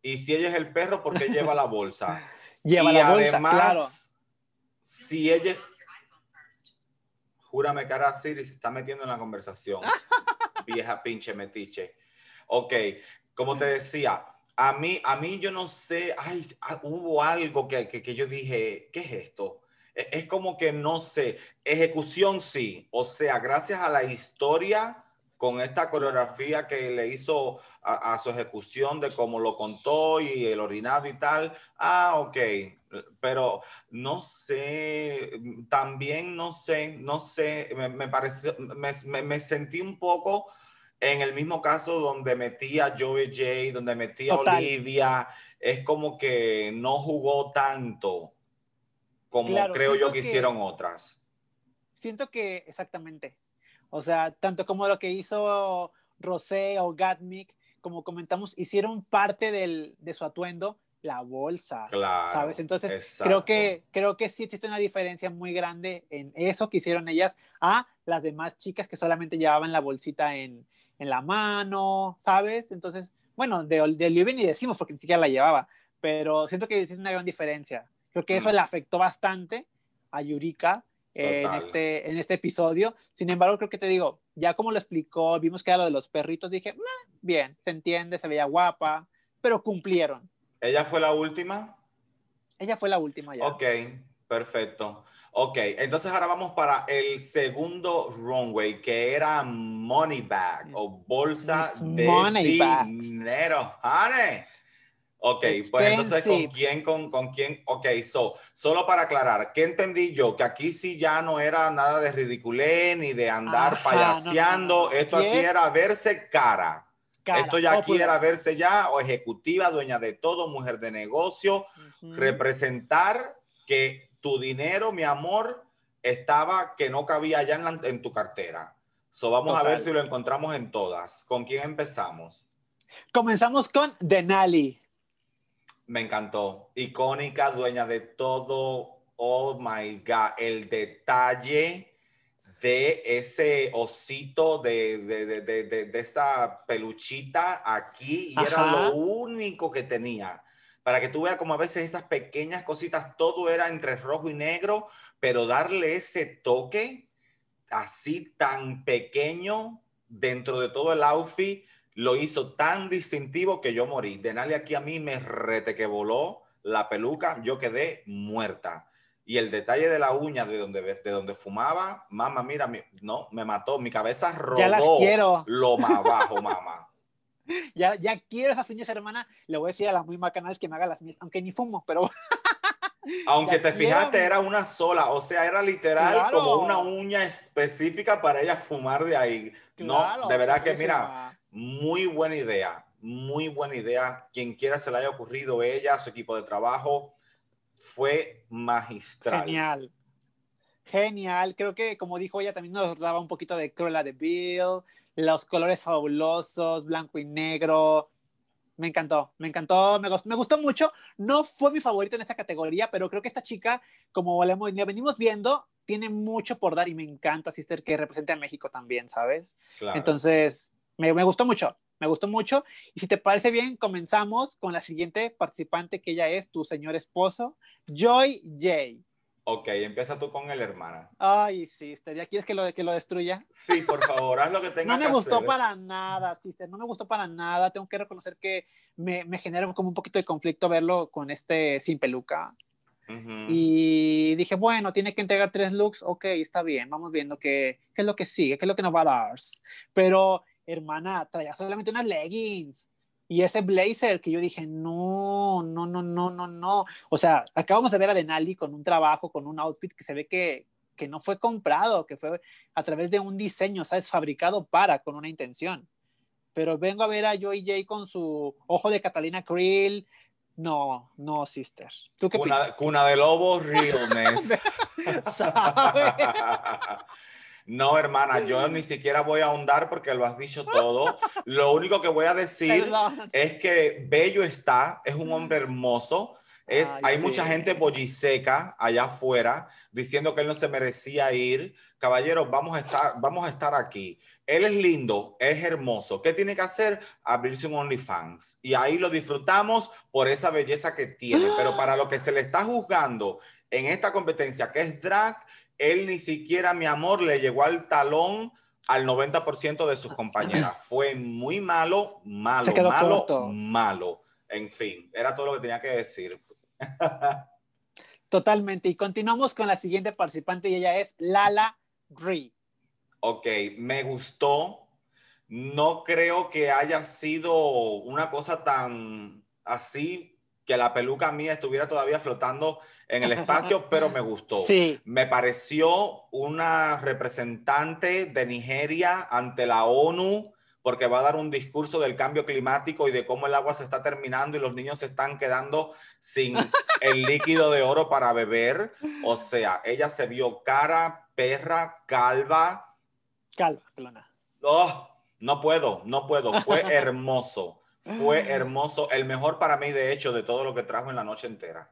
Y si ella es el perro, ¿por qué <laughs> lleva la bolsa? lleva la además, bolsa, claro. Si ella... Júrame cara Siri se está metiendo en la conversación. <laughs> Vieja pinche metiche. Ok, como te decía, a mí, a mí yo no sé, ay, ah, hubo algo que, que, que yo dije, ¿qué es esto? E, es como que no sé, ejecución sí, o sea, gracias a la historia con esta coreografía que le hizo a, su ejecución de cómo lo contó y el orinado y tal. Ah, ok, pero no sé, también no sé, no sé, me, pareció, me, sentí un poco en el mismo caso donde metía Joey Jay, donde metía a Olivia, es como que no jugó tanto como creo yo que hicieron otras. Siento que, exactamente, o sea, tanto como lo que hizo Rosé o Gatmik, como comentamos, hicieron parte del, de su atuendo la bolsa, claro, ¿sabes? Entonces creo que, creo que sí existe una diferencia muy grande en eso que hicieron ellas a las demás chicas que solamente llevaban la bolsita en, en la mano, ¿sabes? Entonces, bueno, de, de y decimos porque ni siquiera la llevaba, pero siento que existe una gran diferencia. Creo que eso mm. le afectó bastante a Yurika en, este, en este episodio. Sin embargo, creo que te digo, ya como lo explicó, vimos que era lo de los perritos, dije, bien, se entiende, se veía guapa, pero cumplieron. ¿Ella fue la última? Ella fue la última ya. Ok, perfecto. Ok, entonces ahora vamos para el segundo runway, que era money bag o bolsa de dinero. Honey. Ok, pues entonces, ¿con quién? Con, quién? Ok, so, solo para aclarar, ¿qué entendí yo? Que aquí sí ya no era nada de ridiculé ni de andar Ajá, Esto aquí era verse cara. Esto ya oh, aquí pues, era verse ya o ejecutiva, dueña de todo, mujer de negocio, representar que tu dinero, mi amor, estaba que no cabía ya en, tu cartera. So vamos a ver si lo encontramos en todas. ¿Con quién empezamos? Comenzamos con Denali. Me encantó. Icónica, dueña de todo. Oh my God. El detalle de ese osito, de, de, de, de esa peluchita aquí. Y era lo único que tenía. Para que tú veas como a veces esas pequeñas cositas, todo era entre rojo y negro, pero darle ese toque así tan pequeño dentro de todo el outfit lo hizo tan distintivo que yo morí. Denali aquí a mí me rete que voló la peluca, yo quedé muerta. Y el detalle de la uña de donde, de donde fumaba, mamá, mira, no, me mató, mi cabeza rodó. Ya las quiero. Lo más bajo, mamá. <laughs> ya, ya quiero esas uñas, hermana. Le voy a decir a las muy macanas que me haga las mías, aunque ni fumo, pero. <laughs> Aunque te fijaste, era una sola, o sea, era literal como una uña específica para ella fumar de ahí. no, de verdad que mira, muy buena idea, muy buena idea. Quien quiera se la haya ocurrido ella, su equipo de trabajo, fue magistral. Genial. Genial. Creo que, como dijo ella, también nos daba un poquito de Cruella de Bill, los colores fabulosos, blanco y negro. Me encantó, me encantó, me gustó, mucho. No fue mi favorito en esta categoría, pero creo que esta chica, como la venimos viendo, tiene mucho por dar y me encanta así ser que represente a México también, ¿sabes? Entonces, me, gustó mucho, me gustó mucho. Y si te parece bien, comenzamos con la siguiente participante, que ella es tu señor esposo, Joy J. Ok, empieza tú con el hermana. Ay, sí, estaría ¿Quieres que lo, que lo destruya? Sí, por favor, haz lo que <laughs> tengas no me gustó para nada, sí no me gustó para nada. Tengo que reconocer que me, me genera como un poquito de conflicto verlo con este sin peluca. Y dije, bueno, tiene que entregar tres looks, ok, está bien, vamos viendo qué, qué es lo que sigue, qué es lo que nos va a dar. Pero hermana, traía solamente unas leggings y ese blazer que yo dije, no, no, no, no, no, no. O sea, acabamos de ver a Denali con un trabajo, con un outfit que se ve que, que no fue comprado, que fue a través de un diseño, ¿sabes? Fabricado para, con una intención. Pero vengo a ver a Joy J con su ojo de Catalina Krill. No, no, sister. ¿Tú qué cuna, Cuna de lobos, realness. <laughs> No, hermana, yo ni <laughs> siquiera voy a ahondar porque lo has dicho todo. Lo único que voy a decir es que Bello está, es un hombre hermoso. Es, hay mucha gente bolliseca allá afuera diciendo que él no se merecía ir. Caballeros, vamos a estar, vamos a estar aquí. Él es lindo, es hermoso. ¿Qué tiene que hacer? Abrirse un OnlyFans. Y ahí lo disfrutamos por esa belleza que tiene. Pero para lo que se le está juzgando en esta competencia, que es drag, él ni siquiera, mi amor, le llegó al talón al 90% de sus compañeras. <clears throat> Fue muy malo, malo, malo, malo. En fin, era todo lo que tenía que decir. Totalmente. Y continuamos con la siguiente participante y ella es Lala Ri. Ok, me gustó. No creo que haya sido una cosa tan así que la peluca mía estuviera todavía flotando en el espacio, <laughs> pero me gustó. Me pareció una representante de Nigeria ante la ONU, porque va a dar un discurso del cambio climático y de cómo el agua se está terminando y los niños se están quedando sin el <laughs> líquido de oro para beber. O sea, ella se vio cara, perra, calva. Calva, oh, no puedo, no puedo. Fue <laughs> hermoso. Fue ah. hermoso, el mejor para mí, de hecho, de todo lo que trajo en la noche entera.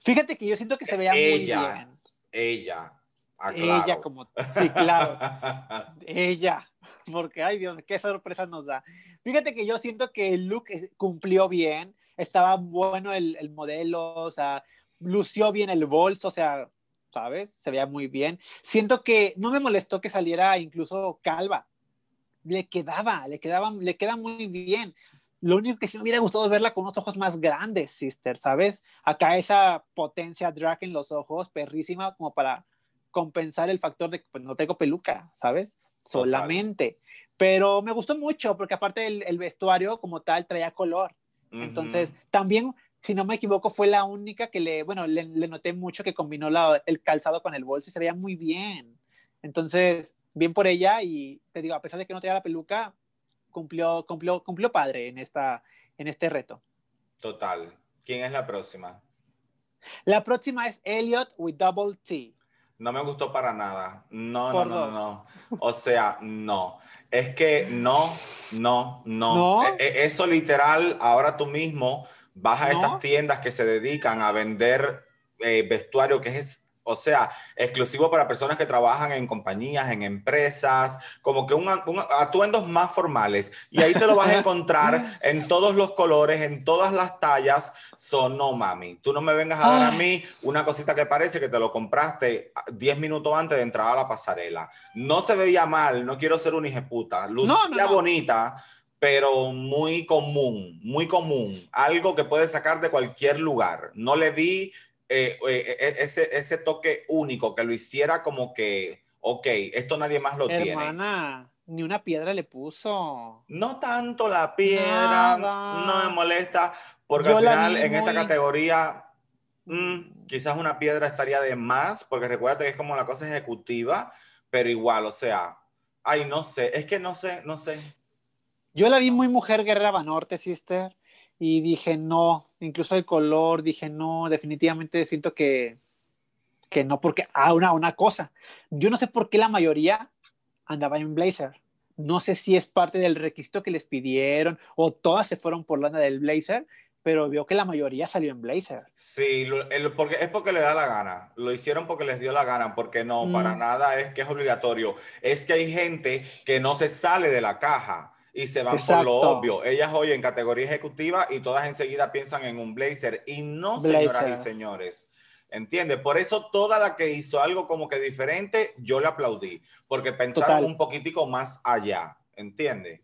Fíjate que yo siento que se veía ella, muy bien. Ella, ah, Ella como, sí, claro. <laughs> ella, porque, ay Dios, qué sorpresa nos da. Fíjate que yo siento que el look eh, cumplió bien, estaba bueno el, modelo, o sea, lució bien el bolso, o sea, ¿sabes? Se veía muy bien. Siento que no me molestó que saliera incluso calva. Le quedaba, le quedaba, le queda muy bien. Lo único que sí me hubiera gustado es verla con unos ojos más grandes, sister, ¿sabes? Acá esa potencia drag en los ojos, perrísima, como para compensar el factor de que pues, no tengo peluca, ¿sabes? Solamente. Pero me gustó mucho porque aparte el, vestuario como tal traía color. Entonces, también, si no me equivoco, fue la única que le, bueno, le, noté mucho que combinó el calzado con el bolso y se veía muy bien. Entonces, bien por ella y te digo, a pesar de que no traía la peluca, cumplió, cumplió, cumplió padre en, esta, en este reto. Total. ¿Quién es la próxima? La próxima es Elliot with double T. No me gustó para nada. No, no, no, no, O sea, no. Es que no, no, no. E, e, eso literal, ahora tú mismo vas a estas tiendas que se dedican a vender eh, vestuario que es o sea, exclusivo para personas que trabajan en compañías, en empresas, como que un, atuendos más formales. Y ahí te lo vas a <laughs> encontrar en todos los colores, en todas las tallas. Son, no mami, tú no me vengas a dar a ah. mí una cosita que parece que te lo compraste 10 minutos antes de entrar a la pasarela. No se veía mal, no quiero ser un hijeputa Lucía no, bonita, pero muy común, muy común, algo que puedes sacar de cualquier lugar. No le di eh, eh, e, ese, toque único que lo hiciera como que, ok, esto nadie más lo tiene. ni una piedra le puso. No tanto la piedra, no me molesta, porque al final en esta categoría mm, quizás una piedra estaría de más, porque recuérdate que es como la cosa ejecutiva, pero igual, o sea, ay, no sé, es que no sé, no sé. Yo la vi muy mujer guerrera norte sister, y dije, no, incluso el color, dije, no, definitivamente siento que, que no, porque, a una, una cosa, yo no sé por qué la mayoría andaba en blazer. No sé si es parte del requisito que les pidieron o todas se fueron por la onda del blazer, pero vio que la mayoría salió en blazer. Sí, porque es porque le da la gana. Lo hicieron porque les dio la gana, porque no, para mm. nada es que es obligatorio. Es que hay gente que no se sale de la caja y se van por lo obvio. Ellas hoy en categoría ejecutiva y todas enseguida piensan en un blazer y no, señoras y señores. ¿Entiendes? Por eso toda la que hizo algo como que diferente, yo le aplaudí, porque pensaron un poquitico más allá, ¿entiendes?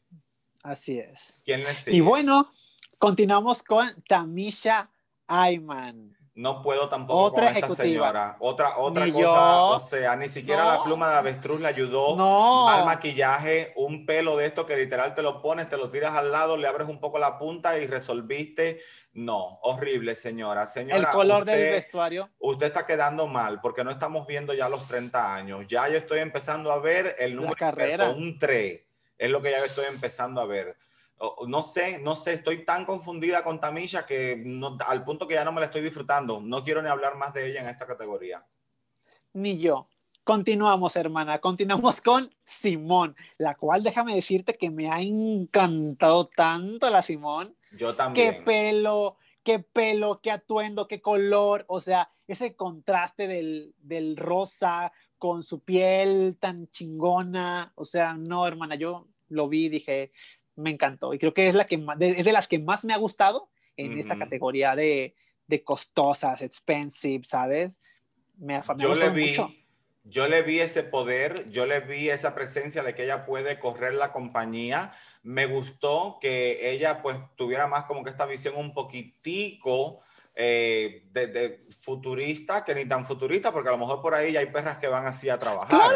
Así es. Y bueno, continuamos con Tamisha Ayman no puedo tampoco otra con esta señora. Otra, otra cosa, o sea, ni siquiera la pluma de avestruz le ayudó. No. Mal maquillaje, un pelo de esto que literal te lo pones, te lo tiras al lado, le abres un poco la punta y resolviste. No, horrible, señora. Señora, el color del vestuario. Usted está quedando mal porque no estamos viendo ya los 30 años. Ya yo estoy empezando a ver el número de un 3. Es lo que ya estoy empezando a ver no sé, no sé, estoy tan confundida con Tamisha que al punto que ya no me la estoy disfrutando. No quiero ni hablar más de ella en esta categoría. Ni yo. Continuamos, hermana. Continuamos con Simón, la cual déjame decirte que me ha encantado tanto la Simón. Yo también. Qué pelo, qué pelo, qué atuendo, qué color. O sea, ese contraste del, del rosa con su piel tan chingona. O sea, no, hermana, yo lo vi, dije, me encantó y creo que es, la que de, es de las que más me ha gustado en esta categoría de, de, costosas, expensive, ¿sabes? Me, yo le vi, Yo le vi ese poder, yo le vi esa presencia de que ella puede correr la compañía. Me gustó que ella pues tuviera más como que esta visión un poquitico eh, de, futurista, que ni tan futurista, porque a lo mejor por ahí ya hay perras que van así a trabajar.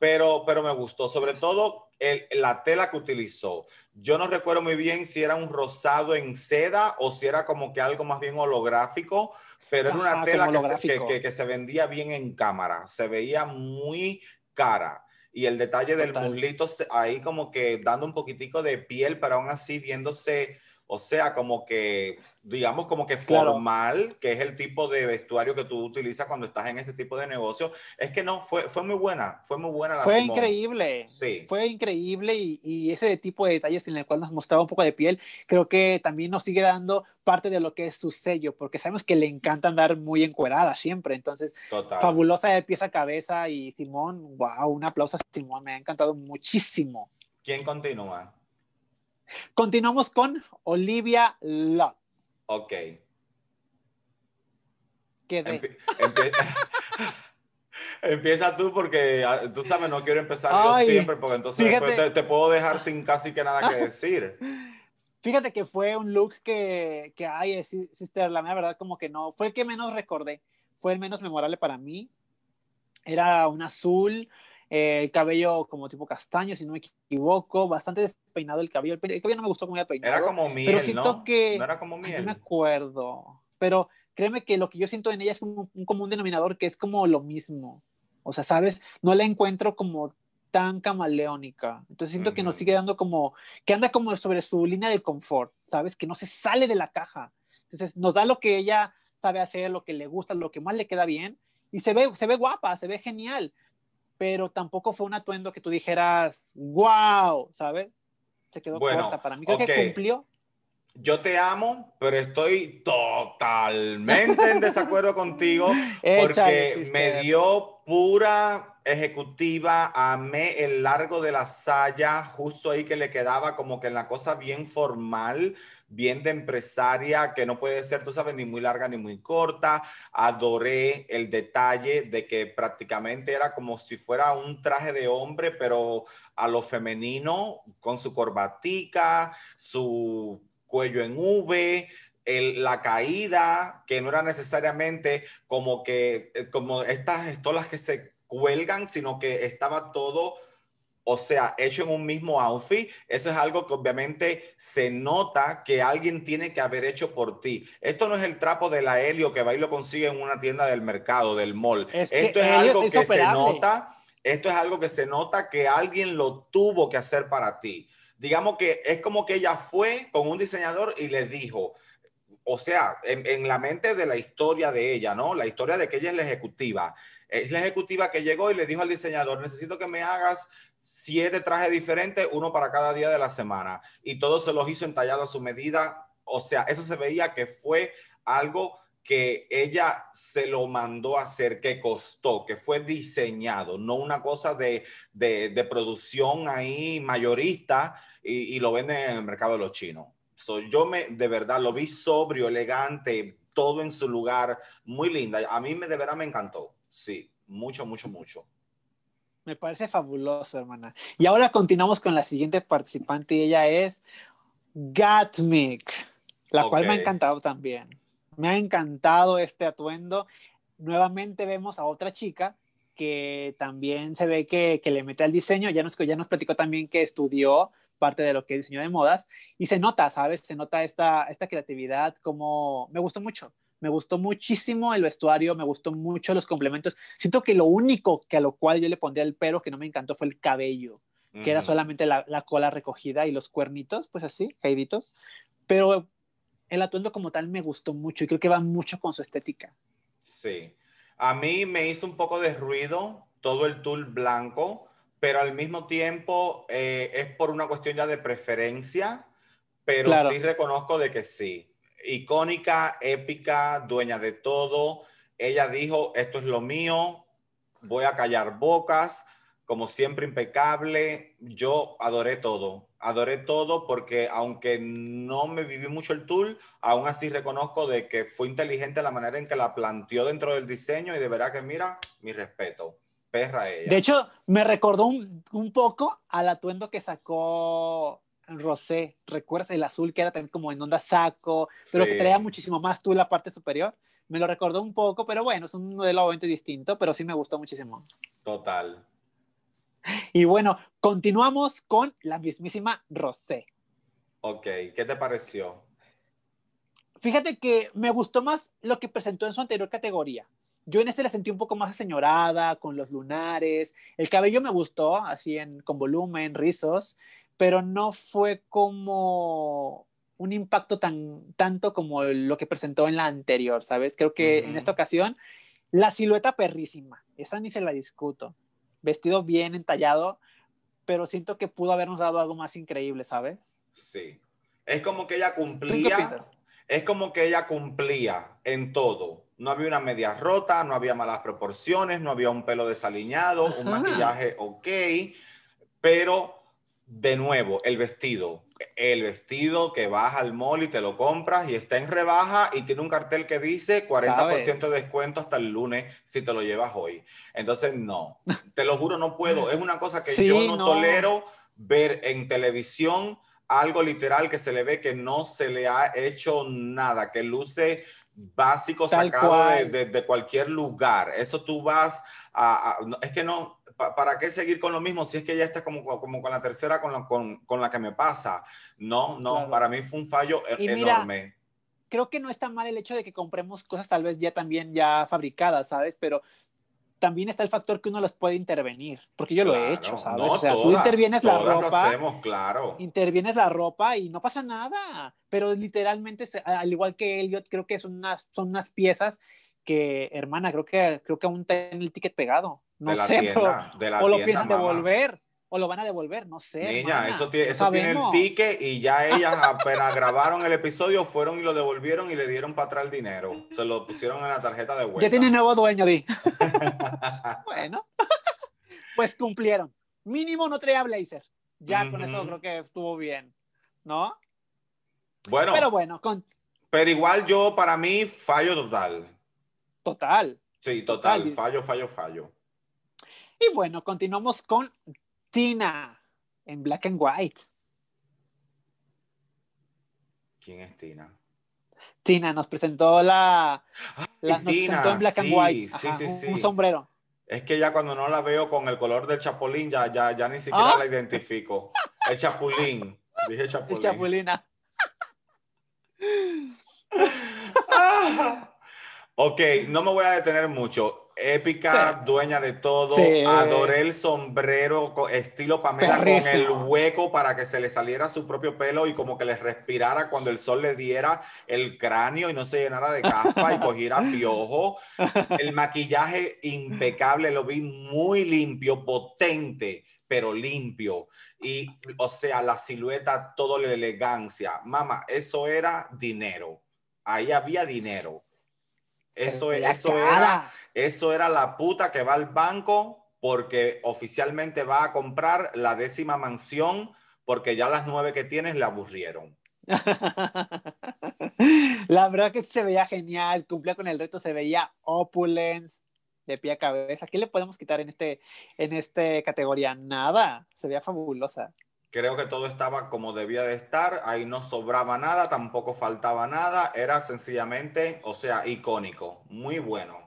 Pero, pero me gustó, sobre todo la tela que utilizó. Yo no recuerdo muy bien si era un rosado en seda o si era como que algo más bien holográfico, pero era una tela que se, que, se vendía bien en cámara, se veía muy cara y el detalle del muslito ahí como que dando un poquitico de piel, pero aún así viéndose o sea, como que, digamos, como que formal, que es el tipo de vestuario que tú utilizas cuando estás en este tipo de negocio. Es que no, fue, fue muy buena, fue muy buena la Fue increíble. Sí. Fue increíble y, ese tipo de detalles en el cual nos mostraba un poco de piel, creo que también nos sigue dando parte de lo que es su sello, porque sabemos que le encanta andar muy encuerada siempre. Entonces, fabulosa de pieza a cabeza y Simón, wow, un aplauso a Simón, me ha encantado muchísimo. ¿Quién continúa? Continuamos con Olivia Lutz. Ok. ¿Qué <laughs> Empieza tú porque ah, tú sabes, no quiero empezar yo siempre porque entonces te, te, puedo dejar sin casi que nada que <laughs> decir. Fíjate que fue un look que, que ay, sister, la verdad como que no, fue el que menos recordé, fue el menos memorable para mí. Era un azul, eh, el cabello como tipo castaño, si no me equivoco, bastante despeinado el cabello. El, cabello no me gustó como era peinado. Era como miel, ¿no? Que, era como miel. no me acuerdo, pero créeme que lo que yo siento en ella es como un común denominador que es como lo mismo. O sea, ¿sabes? No la encuentro como tan camaleónica. Entonces siento que nos sigue dando como, que anda como sobre su línea de confort, ¿sabes? Que no se sale de la caja. Entonces nos da lo que ella sabe hacer, lo que le gusta, lo que más le queda bien. Y se ve, se ve guapa, se ve genial, pero tampoco fue un atuendo que tú dijeras, wow, ¿sabes? Se quedó corta. Para mí creo que cumplió. Yo te amo, pero estoy totalmente en desacuerdo contigo <laughs> porque me dio pura ejecutiva, amé el largo de la saya, justo ahí que le quedaba como que en la cosa bien formal, bien de empresaria, que no puede ser, tú sabes, ni muy larga ni muy corta. Adoré el detalle de que prácticamente era como si fuera un traje de hombre, pero a lo femenino, con su corbatica, su cuello en V, la caída, que no era necesariamente como que, eh, como estas estolas que se huelgan, sino que estaba todo, o sea, hecho en un mismo outfit. Eso es algo que obviamente se nota que alguien tiene que haber hecho por ti. Esto no es el trapo de la helio que va y lo consigue en una tienda del mercado, del mall. Esto es algo que se nota. Esto es algo que se nota que alguien lo tuvo que hacer para ti digamos que es como que ella fue con un diseñador y le dijo, o sea, en, la mente de la historia de ella, ¿no? La historia de que ella es la ejecutiva. Es la ejecutiva que llegó y le dijo al diseñador, necesito que me hagas siete trajes diferentes, uno para cada día de la semana. Y todos se los hizo entallado a su medida. O sea, eso se veía que fue algo que ella se lo mandó a hacer, que costó, que fue diseñado, no una cosa de, de, producción ahí mayorista y, y lo venden en el mercado de los chinos. So, yo me, de verdad, lo vi sobrio, elegante, todo en su lugar, muy linda. A mí me, de verdad me encantó. Sí, mucho, mucho, mucho. Me parece fabuloso, hermana. Y ahora continuamos con la siguiente participante y ella es Gatmic, la cual me ha encantado también. Me ha encantado este atuendo. Nuevamente vemos a otra chica que también se ve que, que le mete al diseño. Ya nos, ya nos platicó también que estudió parte de lo que es de modas y se nota, ¿sabes? Se nota esta, esta creatividad como me gustó mucho. Me gustó muchísimo el vestuario, me gustó mucho los complementos. Siento que lo único que a lo cual yo le pondría el pero que no me encantó fue el cabello, que era solamente la, cola recogida y los cuernitos, pues así, caíditos. Pero el atuendo como tal me gustó mucho y creo que va mucho con su estética. Sí. A mí me hizo un poco de ruido todo el tul blanco pero al mismo tiempo eh, es por una cuestión ya de preferencia, pero sí reconozco de que sí. Icónica, épica, dueña de todo. Ella dijo, esto es lo mío, voy a callar bocas, como siempre impecable. Yo adoré todo, adoré todo porque aunque no me viví mucho el tool, aún así reconozco de que fue inteligente la manera en que la planteó dentro del diseño y de verdad que mira, mi respeto. De hecho, me recordó un, poco al atuendo que sacó Rosé, ¿recuerdas? El azul que era también como en onda saco, pero que traía muchísimo más tú la parte superior. Me lo recordó un poco, pero bueno, es un modelo obviamente distinto, pero sí me gustó muchísimo. Total. Y bueno, continuamos con la mismísima Rosé. Ok, ¿qué te pareció? Fíjate que me gustó más lo que presentó en su anterior categoría yo en este la sentí un poco más aseñorada, con los lunares. El cabello me gustó, así en, con volumen, rizos, pero no fue como un impacto tan, tanto como lo que presentó en la anterior, ¿sabes? Creo que en esta ocasión, la silueta perrísima, esa ni se la discuto. Vestido bien entallado, pero siento que pudo habernos dado algo más increíble, ¿sabes? Sí. Es como que ella cumplía. Es como que ella cumplía en todo no había una media rota, no había malas proporciones, no había un pelo desaliñado, un maquillaje ok, pero de nuevo, el vestido. El vestido que vas al mall y te lo compras y está en rebaja y tiene un cartel que dice 40% de descuento hasta el lunes si te lo llevas hoy. Entonces, no, te lo juro, no puedo. Es una cosa que yo no, no tolero ver en televisión algo literal que se le ve que no se le ha hecho nada, que luce básico sacado de, cualquier lugar. Eso tú vas a, es que no, ¿para qué seguir con lo mismo? Si es que ya estás como, como con la tercera, con, la, con, la que me pasa. No, no, para mí fue un fallo enorme. creo que no está mal el hecho de que compremos cosas tal vez ya también ya fabricadas, ¿sabes? Pero también está el factor que uno las puede intervenir, porque yo lo he hecho, ¿sabes? o sea, tú intervienes la ropa. claro. Intervienes la ropa y no pasa nada, pero literalmente, al igual que Elliot, creo que son unas, son unas piezas que, hermana, creo que, creo que aún tienen el ticket pegado. No sé, <laughs> pero, o lo piensan devolver o lo van a devolver, no sé. Niña, eso, tiene, tiene el tique y ya <laughs> ellas apenas grabaron el episodio, fueron y lo devolvieron y le dieron para atrás el dinero. Se lo pusieron en la tarjeta de vuelta. Ya tiene nuevo dueño, Di. <laughs> bueno, pues cumplieron. Mínimo no traía blazer. Ya con eso creo que estuvo bien, ¿no? Bueno. Pero bueno, con... Pero igual yo, para mí, fallo total. Total. Sí, total. Fallo, fallo, fallo. Y bueno, continuamos con Tina en Black and White. ¿Quién es Tina? Tina nos presentó la, presentó en Black and White, sí, sí, un, sombrero. Es que ya cuando no la veo con el color del chapulín, ya, ya, ni siquiera ah. la identifico. El chapulín. Dije chapulín. chapulina. Ah. <laughs> ok, no me voy a detener mucho épica, dueña de todo. Adoré el sombrero estilo Pamela con el hueco para que se le saliera su propio pelo y como que le respirara cuando el sol le diera el cráneo y no se llenara de caspa y cogiera piojo. El maquillaje impecable, lo vi muy limpio, potente, pero limpio. Y, o sea, la silueta, toda la elegancia. Mamá, eso era dinero. Ahí había dinero. Eso, eso era eso era la puta que va al banco porque oficialmente va a comprar la décima mansión porque ya las nueve que tienes le aburrieron. <laughs> la verdad que se veía genial, cumplía con el reto, se veía opulence de pie a cabeza. ¿Qué le podemos quitar en este en este categoría? Nada, se veía fabulosa. Creo que todo estaba como debía de estar, ahí no sobraba nada, tampoco faltaba nada, era sencillamente, o sea, icónico, muy bueno.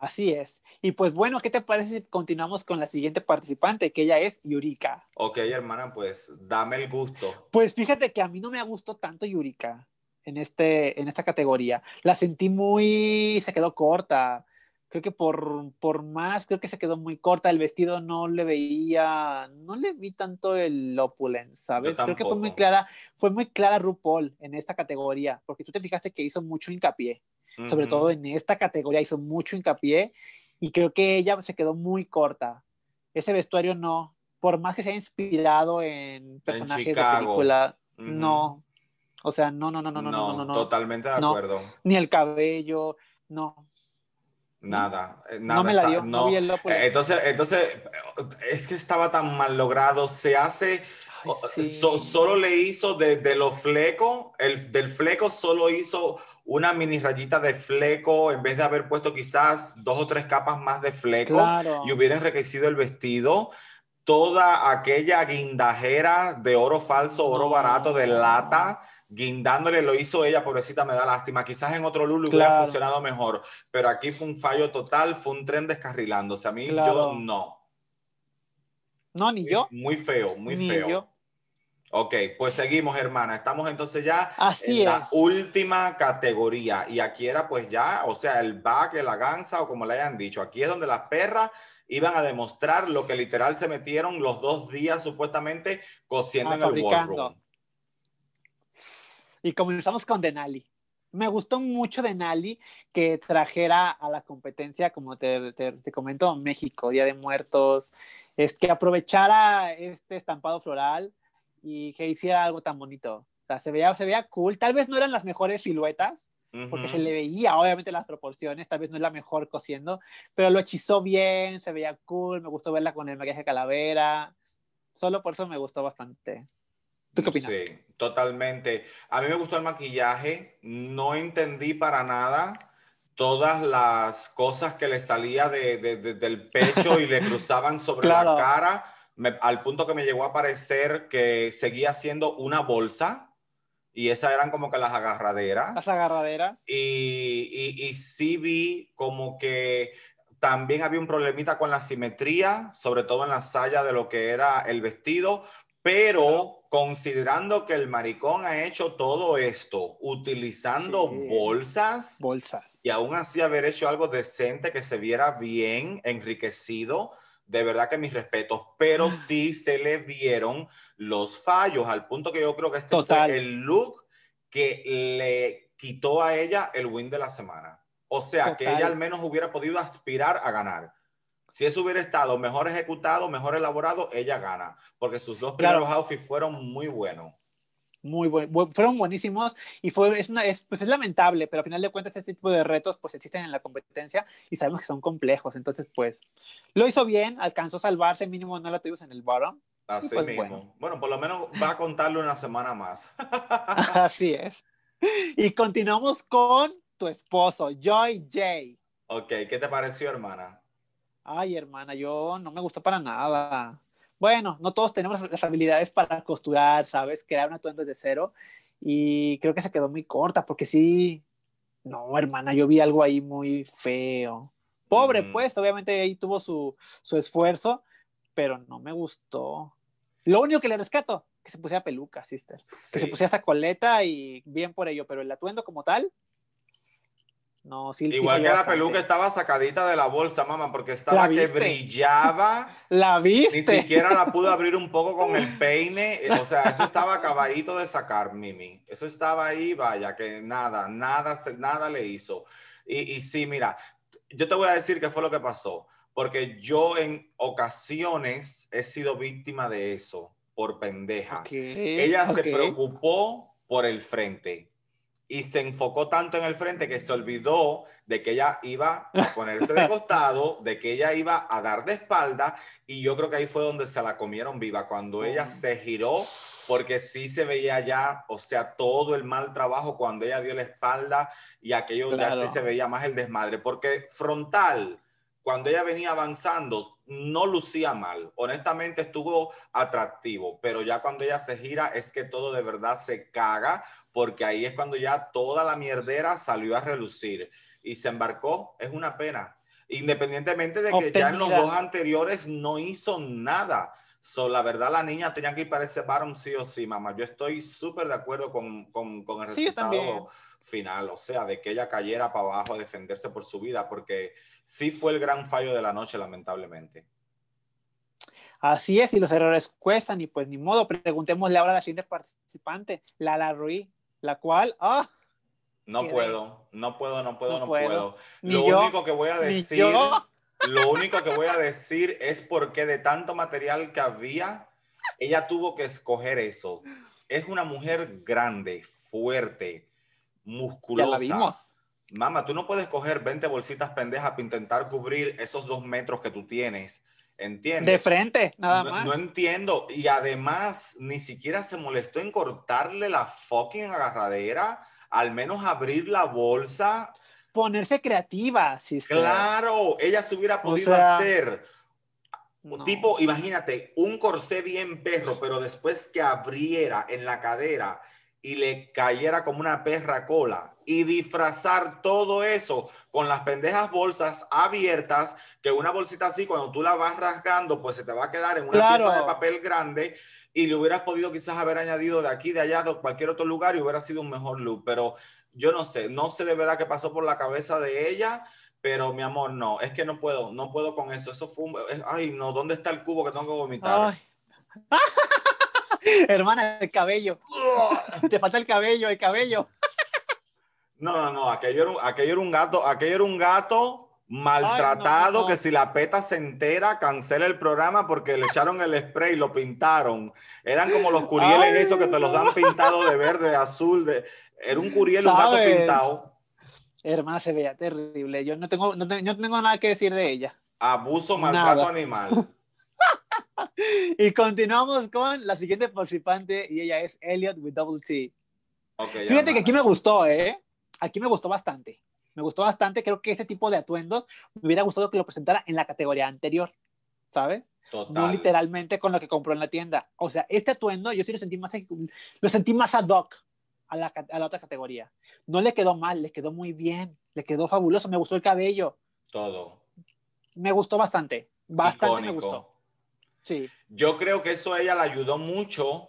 Así es. Y pues bueno, ¿qué te parece si continuamos con la siguiente participante, que ella es Yurika? Ok, hermana, pues dame el gusto. Pues fíjate que a mí no me gustó tanto Yurika en, este, en esta categoría. La sentí muy, se quedó corta. Creo que por, por más, creo que se quedó muy corta. El vestido no le veía, no le vi tanto el opulencia, ¿sabes? Creo que fue muy clara, fue muy clara RuPaul en esta categoría, porque tú te fijaste que hizo mucho hincapié sobre todo en esta categoría, hizo mucho hincapié y creo que ella se quedó muy corta. Ese vestuario no, por más que se haya inspirado en personajes de película, no. O sea, no, no, no, no, no, no, no, no. Totalmente de acuerdo. Ni el cabello, no. Nada, eh, No me la dio, no. No eh, vi Entonces, entonces, es que estaba tan mal logrado. Se hace solo le hizo de, los flecos, el, del fleco solo hizo una mini rayita de fleco en vez de haber puesto quizás dos o tres capas más de fleco y hubiera enriquecido el vestido. Toda aquella guindajera de oro falso, oro barato, de lata, guindándole, lo hizo ella, pobrecita, me da lástima. Quizás en otro Lulu le hubiera funcionado mejor, pero aquí fue un fallo total, fue un tren descarrilándose. A mí yo no. No, ni yo. Muy feo, muy feo. Ok, pues seguimos, hermana. Estamos entonces ya en la última categoría. Y aquí era pues ya, o sea, el baque la ganza o como le hayan dicho. Aquí es donde las perras iban a demostrar lo que literal se metieron los dos días supuestamente cociendo en fabricando. el Y comenzamos con Denali. Me gustó mucho Denali que trajera a la competencia, como te, te, te comento, México, Día de Muertos, es que aprovechara este estampado floral, y que hiciera algo tan bonito. O sea, se veía, se veía cool. Tal vez no eran las mejores siluetas, porque se le veía obviamente las proporciones, tal vez no es la mejor cosiendo, pero lo hechizó bien, se veía cool, me gustó verla con el maquillaje calavera. Solo por eso me gustó bastante. ¿Tú qué opinas? Sí, totalmente. A mí me gustó el maquillaje, no entendí para nada todas las cosas que le salía de, del pecho y le <laughs> cruzaban sobre la cara al punto que me llegó a parecer que seguía siendo una bolsa. Y esas eran como que las agarraderas. Las agarraderas. Y, y, sí vi como que también había un problemita con la simetría, sobre todo en la saya de lo que era el vestido, pero considerando que el maricón ha hecho todo esto utilizando bolsas, bolsas y aún así haber hecho algo decente que se viera bien, enriquecido, de verdad que mis respetos, pero ah. sí se le vieron los fallos, al punto que yo creo que este es el look que le quitó a ella el win de la semana. O sea, que ella al menos hubiera podido aspirar a ganar. Si eso hubiera estado mejor ejecutado, mejor elaborado, ella gana, porque sus dos primeros outfits fueron muy buenos muy, buen, fueron buenísimos y fue, es, una, es, pues es lamentable, pero al final de cuentas este tipo de retos pues existen en la competencia y sabemos que son complejos, entonces pues lo hizo bien, alcanzó a salvarse, mínimo no la tuvimos en el bottom. Así pues, mismo. Bueno. bueno, por lo menos va a contarlo una semana más. <laughs> Así es. Y continuamos con tu esposo, Joy J. Ok, ¿qué te pareció, hermana? Ay, hermana, yo no me gustó para nada bueno, no todos tenemos las habilidades para costurar, ¿sabes? Crear un atuendo desde cero. Y creo que se quedó muy corta, porque sí, no, hermana, yo vi algo ahí muy feo. Pobre, pues, obviamente ahí tuvo su, su esfuerzo, pero no me gustó. Lo único que le rescato, que se pusiera peluca, sister. Que se pusiera esa coleta y bien por ello, pero el atuendo como tal, Igual que la peluca estaba sacadita de la bolsa, mamá, porque estaba que brillaba. <laughs> ¿La viste? Ni siquiera la pudo <laughs> abrir un poco con el peine. Eh, o sea, eso estaba acabadito de sacar, Mimi. Eso estaba ahí, vaya, que nada, nada, nada le hizo. Y, sí, mira, yo te voy a decir qué fue lo que pasó, porque yo en ocasiones he sido víctima de eso por pendeja. Ella se preocupó por el frente y se enfocó tanto en el frente que se olvidó de que ella iba a <laughs> ponerse de costado, de que ella iba a dar de espalda, y yo creo que ahí fue donde se la comieron viva, cuando oh. ella se giró, porque sí se veía ya, o sea, todo el mal trabajo cuando ella dio la espalda, y aquello ya sí se veía más el desmadre, porque frontal, cuando ella venía avanzando, no lucía mal, honestamente estuvo atractivo, pero ya cuando ella se gira es que todo de verdad se caga, porque ahí es cuando ya toda la mierdera salió a relucir y se embarcó. Es una pena. Independientemente de que ya en los dos anteriores no hizo nada. So, la verdad, la niña tenía que ir para ese varón sí o sí, mamá. Yo estoy súper de acuerdo con, con, el resultado final. O sea, de que ella cayera para abajo a defenderse por su vida, porque sí fue el gran fallo de la noche, lamentablemente. Así es, y los errores cuestan, y pues ni modo. Preguntémosle ahora a la siguiente participante, Lala Ruiz la cual, ah. No puedo, no puedo, no puedo, no, puedo. Lo único que voy a decir, lo único que voy a decir es porque de tanto material que había, ella tuvo que escoger eso. Es una mujer grande, fuerte, musculosa. la vimos. Mamá, tú no puedes coger 20 bolsitas pendejas para intentar cubrir esos dos metros que tú tienes. ¿Entiendes? De frente, nada más. No entiendo. Y además, ni siquiera se molestó en cortarle la fucking agarradera, al menos abrir la bolsa. Ponerse creativa, sí. claro, ella se hubiera podido hacer. Tipo, imagínate, un corsé bien perro, pero después que abriera en la cadera y le cayera como una perra cola y disfrazar todo eso con las pendejas bolsas abiertas, que una bolsita así cuando tú la vas rasgando, pues se te va a quedar en una pieza de papel grande y le hubieras podido quizás haber añadido de aquí, de allá, de cualquier otro lugar y hubiera sido un mejor look, pero yo no sé, no sé de verdad qué pasó por la cabeza de ella, pero mi amor, no, es que no puedo, no puedo con eso, eso fue un, ay no, ¿dónde está el cubo que tengo que vomitar? <laughs> <laughs> Hermana, el cabello. <laughs> Te falta el cabello, el cabello. No, no, no, aquello era, un, aquello era un gato, aquello era un gato maltratado que si la peta se entera cancela el programa porque le echaron el spray, Y lo pintaron. Eran como los curieles esos que te los dan pintado de verde, de azul, era un curiel, un gato pintado. Hermana, se veía terrible. Yo no tengo, no, tengo nada que decir de ella. Abuso, maltrato animal. <laughs> <laughs> y continuamos con la siguiente participante y ella es Elliot with double T. Fíjate que aquí me gustó, ¿eh? Aquí me gustó bastante. Me gustó bastante. Creo que ese tipo de atuendos me hubiera gustado que lo presentara en la categoría anterior, ¿sabes? No literalmente con lo que compró en la tienda. O sea, este atuendo yo sí lo sentí más, lo sentí más ad hoc a la, a la otra categoría. No le quedó mal, le quedó muy bien, le quedó fabuloso. Me gustó el cabello. Todo. Me gustó bastante. Bastante me gustó. Yo creo que eso a ella la ayudó mucho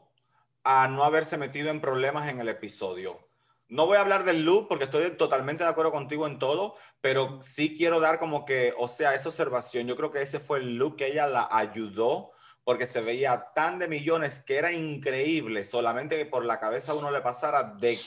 a no haberse metido en problemas en el episodio. No voy a hablar del look porque estoy totalmente de acuerdo contigo en todo, pero sí quiero dar como que, o sea, esa observación, yo creo que ese fue el look que ella la ayudó porque se veía tan de millones que era increíble, solamente que por la cabeza uno le pasara de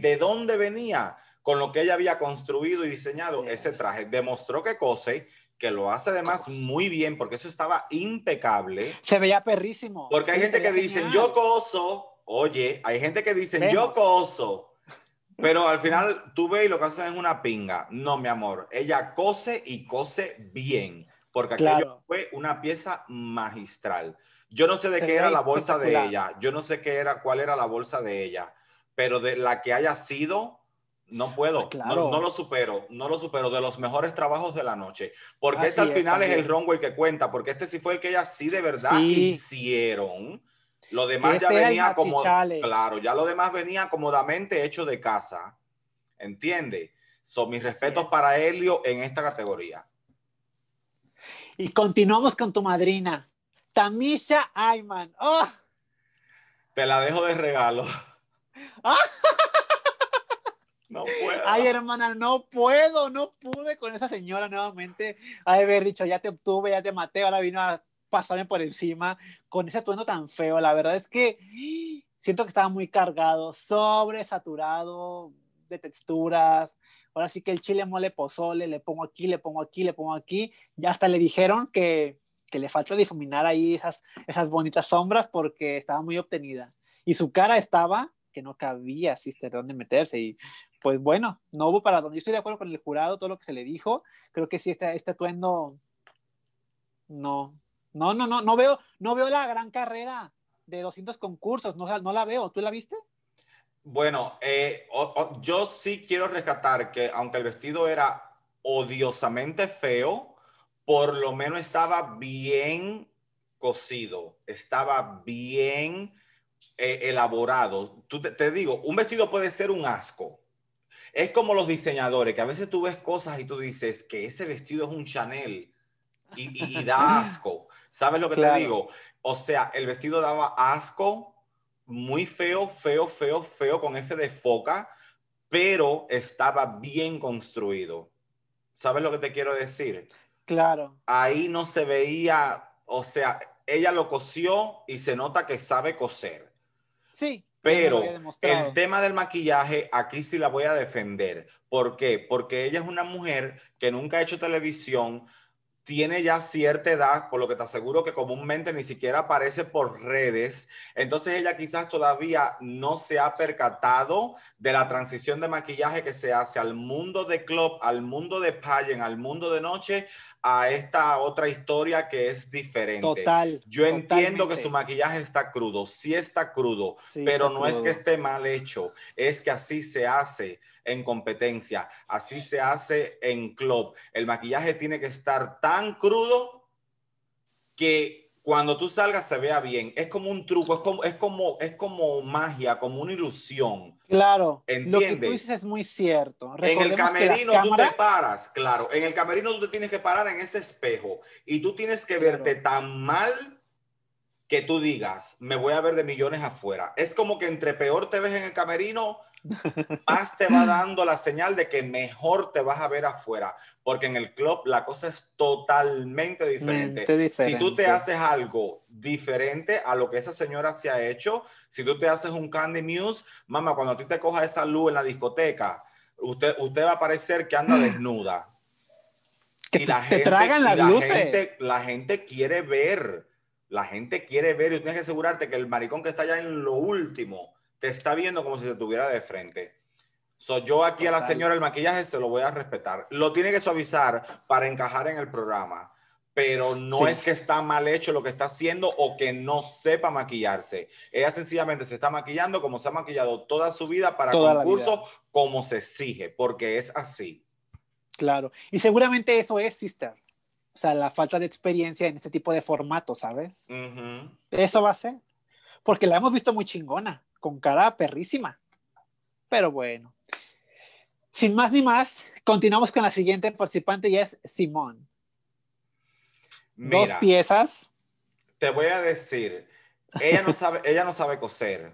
de, dónde venía con lo que ella había construido y diseñado ese traje. Demostró que cose, lo hace además muy bien, porque eso estaba impecable. Se veía perrísimo. Porque hay gente que dice, yo coso, oye, hay gente que dice, yo coso, pero al final tú ves y lo que hacen es una pinga. No, mi amor, ella cose y cose bien, porque aquello fue una pieza magistral. Yo no sé de qué era la bolsa de ella, yo no sé qué era, cuál era la bolsa de ella, pero de la que haya sido, no puedo, ah, no, lo supero, no lo supero de los mejores trabajos de la noche, porque ese al final es, el el runway que cuenta, porque este sí fue el que ellas sí de verdad hicieron. Lo demás ya este venía claro, ya lo demás venía cómodamente hecho de casa, ¿entiende? Son mis respetos para Helio en esta categoría. Y continuamos con tu madrina, Tamisha Ayman. ¡Ah! Te la dejo de regalo. ¡Ah! <laughs> No puedo. Ay, hermana, no puedo, no pude con esa señora nuevamente. Ay, haber dicho, ya te obtuve, ya te maté, ahora vino a pasarme por encima con ese atuendo tan feo. La verdad es que siento que estaba muy cargado, sobresaturado de texturas. Ahora sí que el chile mole pozole, le pongo aquí, le pongo aquí, le pongo aquí. Ya hasta le dijeron que, le faltó difuminar ahí esas, esas bonitas sombras porque estaba muy obtenida. Y su cara estaba que no cabía, de dónde meterse. Y pues bueno, no hubo para donde. Yo estoy de acuerdo con el jurado, todo lo que se le dijo. Creo que sí, este, este atuendo. No, no, no, no, no veo, no veo la gran carrera de 200 concursos, no, la veo. ¿Tú la viste? Bueno, eh, yo sí quiero rescatar que aunque el vestido era odiosamente feo, por lo menos estaba bien cosido, estaba bien eh, elaborado. te, digo, un vestido puede ser un asco, es como los diseñadores, que a veces tú ves cosas y tú dices que ese vestido es un Chanel y, da <laughs> asco. ¿Sabes lo que te digo? O sea, el vestido daba asco, muy feo, feo, feo, feo, con F de foca, pero estaba bien construido. ¿Sabes lo que te quiero decir? Claro. Ahí no se veía, o sea, ella lo cosió y se nota que sabe coser. Sí. Pero el tema del maquillaje, aquí sí la voy a defender. ¿Por qué? Porque ella es una mujer que nunca ha hecho televisión, tiene ya cierta edad, por lo que te aseguro que comúnmente ni siquiera aparece por redes. Entonces ella quizás todavía no se ha percatado de la transición de maquillaje que se hace al mundo de club, al mundo de pageant, al mundo de noche, a esta otra historia que es diferente. Total. Yo entiendo que su maquillaje está crudo, sí está crudo, pero no es que esté mal hecho, es que así se hace en competencia, así se hace en club. El maquillaje tiene que estar tan crudo que cuando tú salgas se vea bien. Es como un truco, es como, es como, es como magia, como una ilusión. Claro. ¿Entiendes? Lo que tú dices es muy cierto. en el camerino tú te paras, claro. En el camerino tú te tienes que parar en ese espejo y tú tienes que verte tan mal que tú digas, me voy a ver de millones afuera. Es como que entre peor te ves en el camerino, <laughs> más te va dando la señal de que mejor te vas a ver afuera, porque en el club la cosa es totalmente diferente. Si tú te haces algo diferente a lo que esa señora se ha hecho, si tú te haces un Candy Muse, mamá, cuando a ti te coja esa luz en la discoteca, usted, va a parecer que anda <gasps> desnuda. Que y te la Gente, la gente quiere ver la gente quiere ver y tienes que asegurarte que el maricón que está allá en lo último te está viendo como si se tuviera de frente. Soy yo aquí a la señora el maquillaje se lo voy a respetar. Lo tiene que suavizar para encajar en el programa, pero no es que está mal hecho lo que está haciendo o que no sepa maquillarse. Ella sencillamente se está maquillando como se ha maquillado toda su vida para concursos como se exige, porque es así. Claro, y seguramente eso es, sister o sea, la falta de experiencia en este tipo de formato, ¿sabes? Eso va a ser. Porque la hemos visto muy chingona, con cara perrísima. Pero bueno. Sin más ni más, continuamos con la siguiente participante y es Simón. Dos piezas. Te voy a decir, ella no sabe, ella no sabe coser.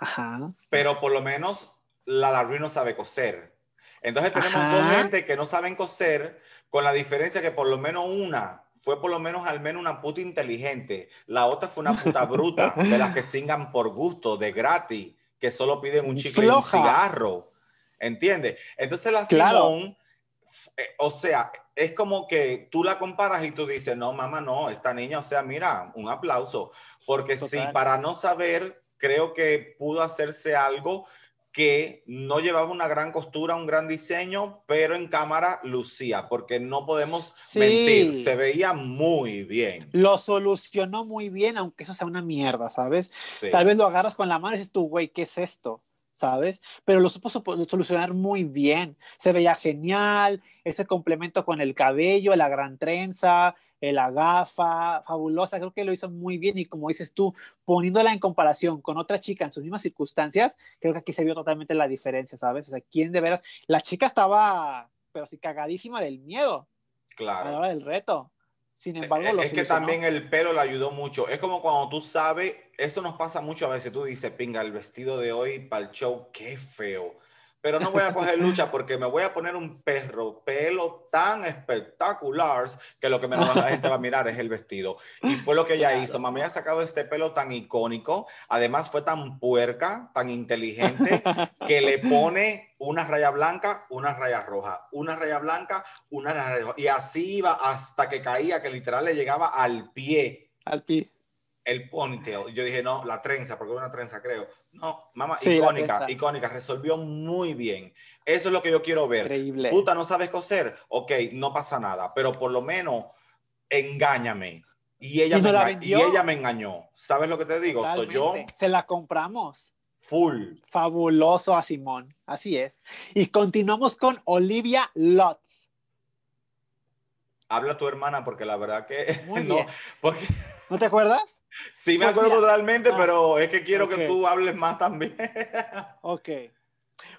Ajá. Pero por lo menos la Larry no sabe coser. Entonces tenemos dos gente que no saben coser, con la diferencia que por lo menos una fue por lo menos al menos una puta inteligente. La otra fue una puta bruta de las que <laughs> singan por gusto, de gratis, que solo piden un chicle y un cigarro. ¿Entiendes? Entonces la claro. Eh, o sea, es como que tú la comparas y tú dices, no, mamá, no, esta niña, o sea, mira, un aplauso. Porque si para no saber, creo que pudo hacerse algo que no llevaba una gran costura, un gran diseño, pero en cámara lucía, porque no podemos mentir, se veía muy bien. Lo solucionó muy bien, aunque eso sea una mierda, ¿sabes? Tal vez lo agarras con la mano y dices tú, güey, ¿qué es esto? ¿Sabes? Pero lo supo solucionar muy bien. Se veía genial, ese complemento con el cabello, la gran trenza, eh, la gafa, fabulosa, creo que lo hizo muy bien y como dices tú, poniéndola en comparación con otra chica en sus mismas circunstancias, creo que aquí se vio totalmente la diferencia, ¿sabes? O sea, ¿quién de veras? La chica estaba, pero sí, cagadísima del miedo. Claro. A la hora del reto. Sin e, embargo, e, es que también el pelo le ayudó mucho. Es como cuando tú sabes, eso nos pasa mucho a veces. Tú dices, pinga, el vestido de hoy para el show, qué feo pero no voy a coger lucha porque me voy a poner un perro pelo tan espectacular que lo que menos la gente va a mirar es el vestido. Y fue lo que ella hizo. hizo. Mami ha sacado este pelo tan icónico, además fue tan puerca, tan inteligente, que le pone una raya blanca, una raya roja, una raya blanca, una raya roja. Y así iba hasta que caía, que literal le llegaba al pie. Al pie el ponytail. Yo dije, no, la trenza, porque es una trenza, creo. No, mamá, icónica, icónica, resolvió muy bien. Eso es lo que yo quiero ver. Increíble. Puta, no sabes coser. Ok, no pasa nada, pero por lo menos engáñame. Y ella, ¿Y me, ella me engañó. ¿Sabes lo que te digo? Soy yo. Se la compramos. Full. Fabuloso a Simón. Así es. Y continuamos con Olivia Lutz. Habla tu hermana porque la verdad que... <laughs> no, Porque... ¿No te acuerdas? Sí, me acuerdo totalmente, ah, pero es que quiero que tú hables más también. <laughs> ok.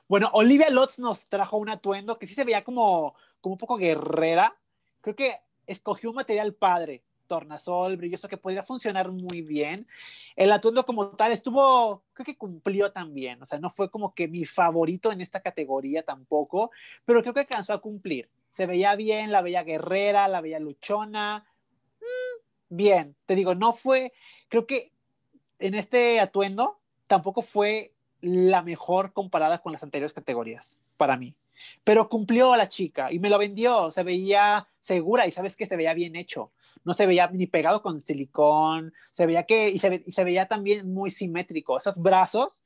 Bueno, Olivia Lutz nos trajo un atuendo que sí se veía como, como un poco guerrera. Creo que escogió un material padre, tornasol, brilloso, que podría funcionar muy bien. El atuendo como tal estuvo, creo que cumplió también. O sea, no fue como que mi favorito en esta categoría tampoco, pero creo que alcanzó a cumplir. Se veía bien, la bella guerrera, la bella luchona. Mm, bien. Te digo, no fue, creo que en este atuendo tampoco fue la mejor comparada con las anteriores categorías, para mí. Pero cumplió a la chica y me lo vendió, se veía segura y sabes que se veía bien hecho. No se veía ni pegado con silicón, se veía que, y se veía también muy simétrico. Esos brazos,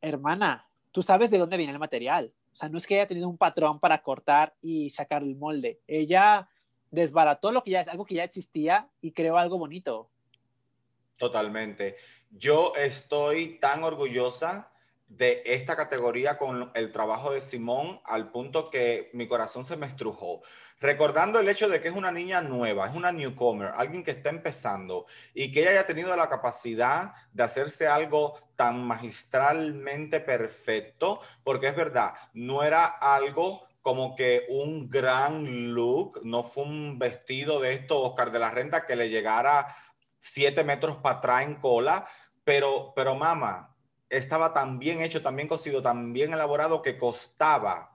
hermana, tú sabes de dónde viene el material. O sea, no es que haya tenido un patrón para cortar y sacar el molde. Ella desbarató lo que ya es algo que ya existía y creó algo bonito. Totalmente. Yo estoy tan orgullosa de esta categoría con el trabajo de Simón al punto que mi corazón se me estrujó. Recordando el hecho de que es una niña nueva, es una newcomer, alguien que está empezando y que ella haya tenido la capacidad de hacerse algo tan magistralmente perfecto, porque es verdad, no era algo como que un gran look, no fue un vestido de esto, Oscar de la Renta, que le llegara siete metros para atrás en cola, pero, pero mamá, estaba tan bien hecho, tan bien cosido, tan bien elaborado que costaba,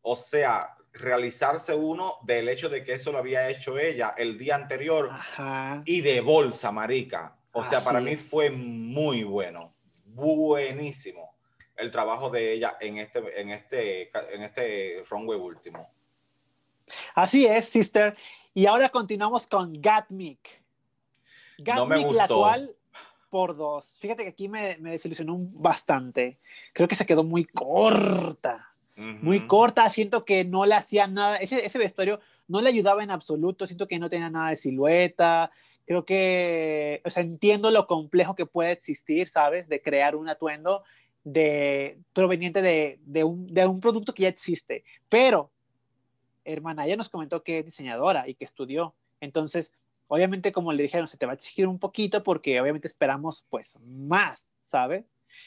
o sea, realizarse uno del hecho de que eso lo había hecho ella el día anterior y de bolsa, marica. O sea, para mí fue muy bueno, buenísimo el trabajo de ella en este, en este, en este runway último. Así es, sister. Y ahora continuamos con Gatmic. Gatmic, la cual por dos. Fíjate que aquí me, me desilusionó bastante. Creo que se quedó muy corta. Muy corta, siento que no le hacía nada, ese, ese vestuario no le ayudaba en absoluto, siento que no tenía nada de silueta, creo que, o sea, entiendo lo complejo que puede existir, ¿sabes? De crear un atuendo, de, proveniente de, de, un, producto que ya existe. Pero, hermana, ella nos comentó que es diseñadora y que estudió. Entonces, obviamente, como le dijeron, se te va a exigir un poquito porque obviamente esperamos pues más, ¿sabes?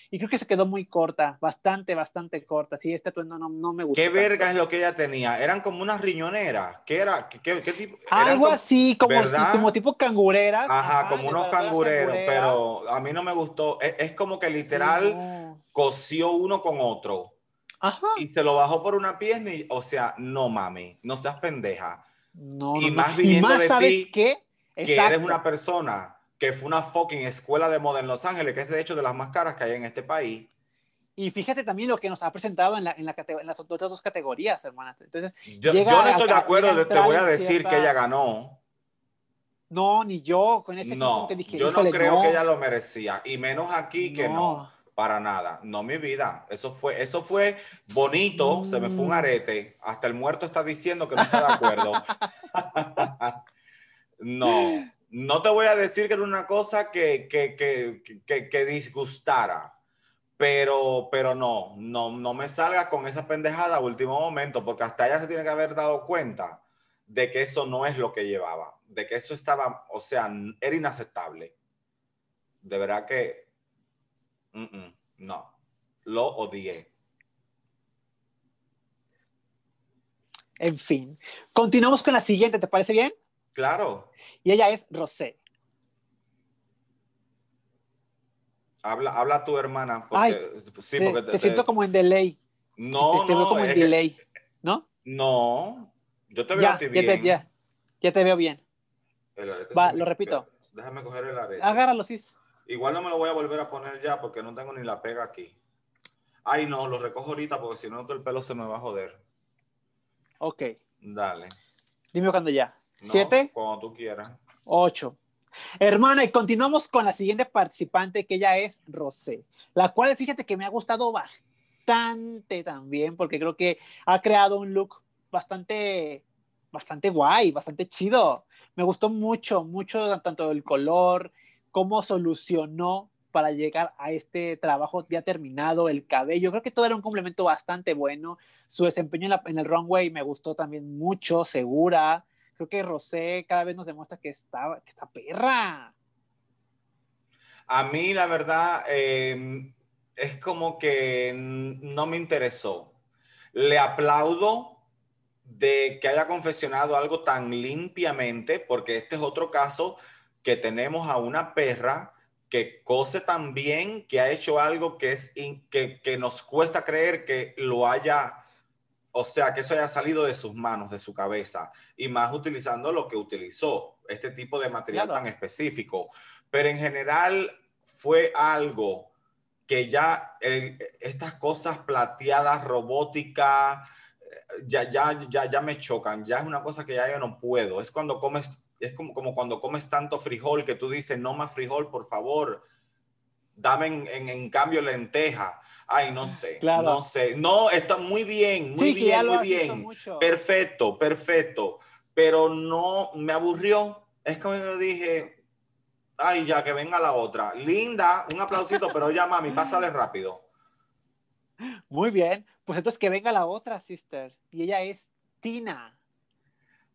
Y creo que se quedó muy corta, bastante, bastante corta. Sí, este atuendo no, no me gustó. ¿Qué verga es lo que ella tenía? Eran como unas riñoneras. ¿Qué era? ¿Qué, qué, tipo? Algo así, como, como tipo cangureras. Ajá, como unos cangureros, pero a mí no me gustó. Es, como que literal coció cosió uno con otro. Ajá. Y se lo bajó por una pierna y, o sea, no mami, no seas pendeja. No, y no, más no. Y más, de ¿sabes qué? Que eres una persona que fue una fucking escuela de moda en Los Ángeles, que es de hecho de las más caras que hay en este país. Y fíjate también lo que nos ha presentado en, la, en, las otras dos categorías, hermana. Entonces, yo, no estoy de acuerdo, te voy a decir que ella ganó. No, ni yo, con ese no, que dije, Yo no creo que ella lo merecía, y menos aquí que no. para nada. No, mi vida. Eso fue, eso fue bonito, se me fue un mm. arete. Hasta el muerto está diciendo que no está de acuerdo. <laughs> <laughs> no no te voy a decir que era una cosa que, que, que, que disgustara, pero, pero no, no, no me salga con esa pendejada a último momento, porque hasta ella se tiene que haber dado cuenta de que eso no es lo que llevaba, de que eso estaba, o sea, era inaceptable. De verdad que, no, lo odié. En fin, continuamos con la siguiente, ¿te parece bien? Claro. Y ella es Rosé. Habla, habla tu hermana. Ay, sí, te, siento como en delay. No, te, te no, veo como en delay. ¿No? No. Yo te veo bien. Ya te, veo bien. Va, lo repito. Déjame coger el arete. Agárralo, sí. Igual no me lo voy a volver a poner ya porque no tengo ni la pega aquí. Ay, no, lo recojo ahorita porque si no, todo el pelo se me va a joder. Ok. Dale. Dime cuando ya. ¿Siete? Cuando tú quieras. Ocho. Hermana, y continuamos con la siguiente participante, que ella es Rosé, la cual fíjate que me ha gustado bastante también, porque creo que ha creado un look bastante, bastante guay, bastante chido. Me gustó mucho, mucho tanto el color, cómo solucionó para llegar a este trabajo ya terminado, el cabello, creo que todo era un complemento bastante bueno, su desempeño en el runway me gustó también mucho, segura, creo que Rosé cada vez nos demuestra que está, que está perra. A mí, la verdad, em, es como que no me interesó. Le aplaudo de que haya confesionado algo tan limpiamente, porque este es otro caso que tenemos a una perra que cose tan bien, que ha hecho algo que, es que, que, nos cuesta creer que lo haya o sea, que eso haya salido de sus manos, de su cabeza, y más utilizando lo que utilizó, este tipo de material tan específico. Pero en general fue algo que ya estas cosas plateadas, robótica, eh, ya, ya, ya, ya me chocan, ya es una cosa que ya yo no puedo. Es cuando comes, es como, como cuando comes tanto frijol que tú dices, no más frijol, por favor dame en, cambio lenteja. Ay, no sé, no sé. No, está muy bien, muy bien, muy bien. Perfecto, perfecto. Pero no, me aburrió. Es como me dije, ay, ya que venga la otra. Linda, un aplausito, pero ya, mami, pásale rápido. Muy bien. Pues entonces que venga la otra, sister. Y ella es Tina.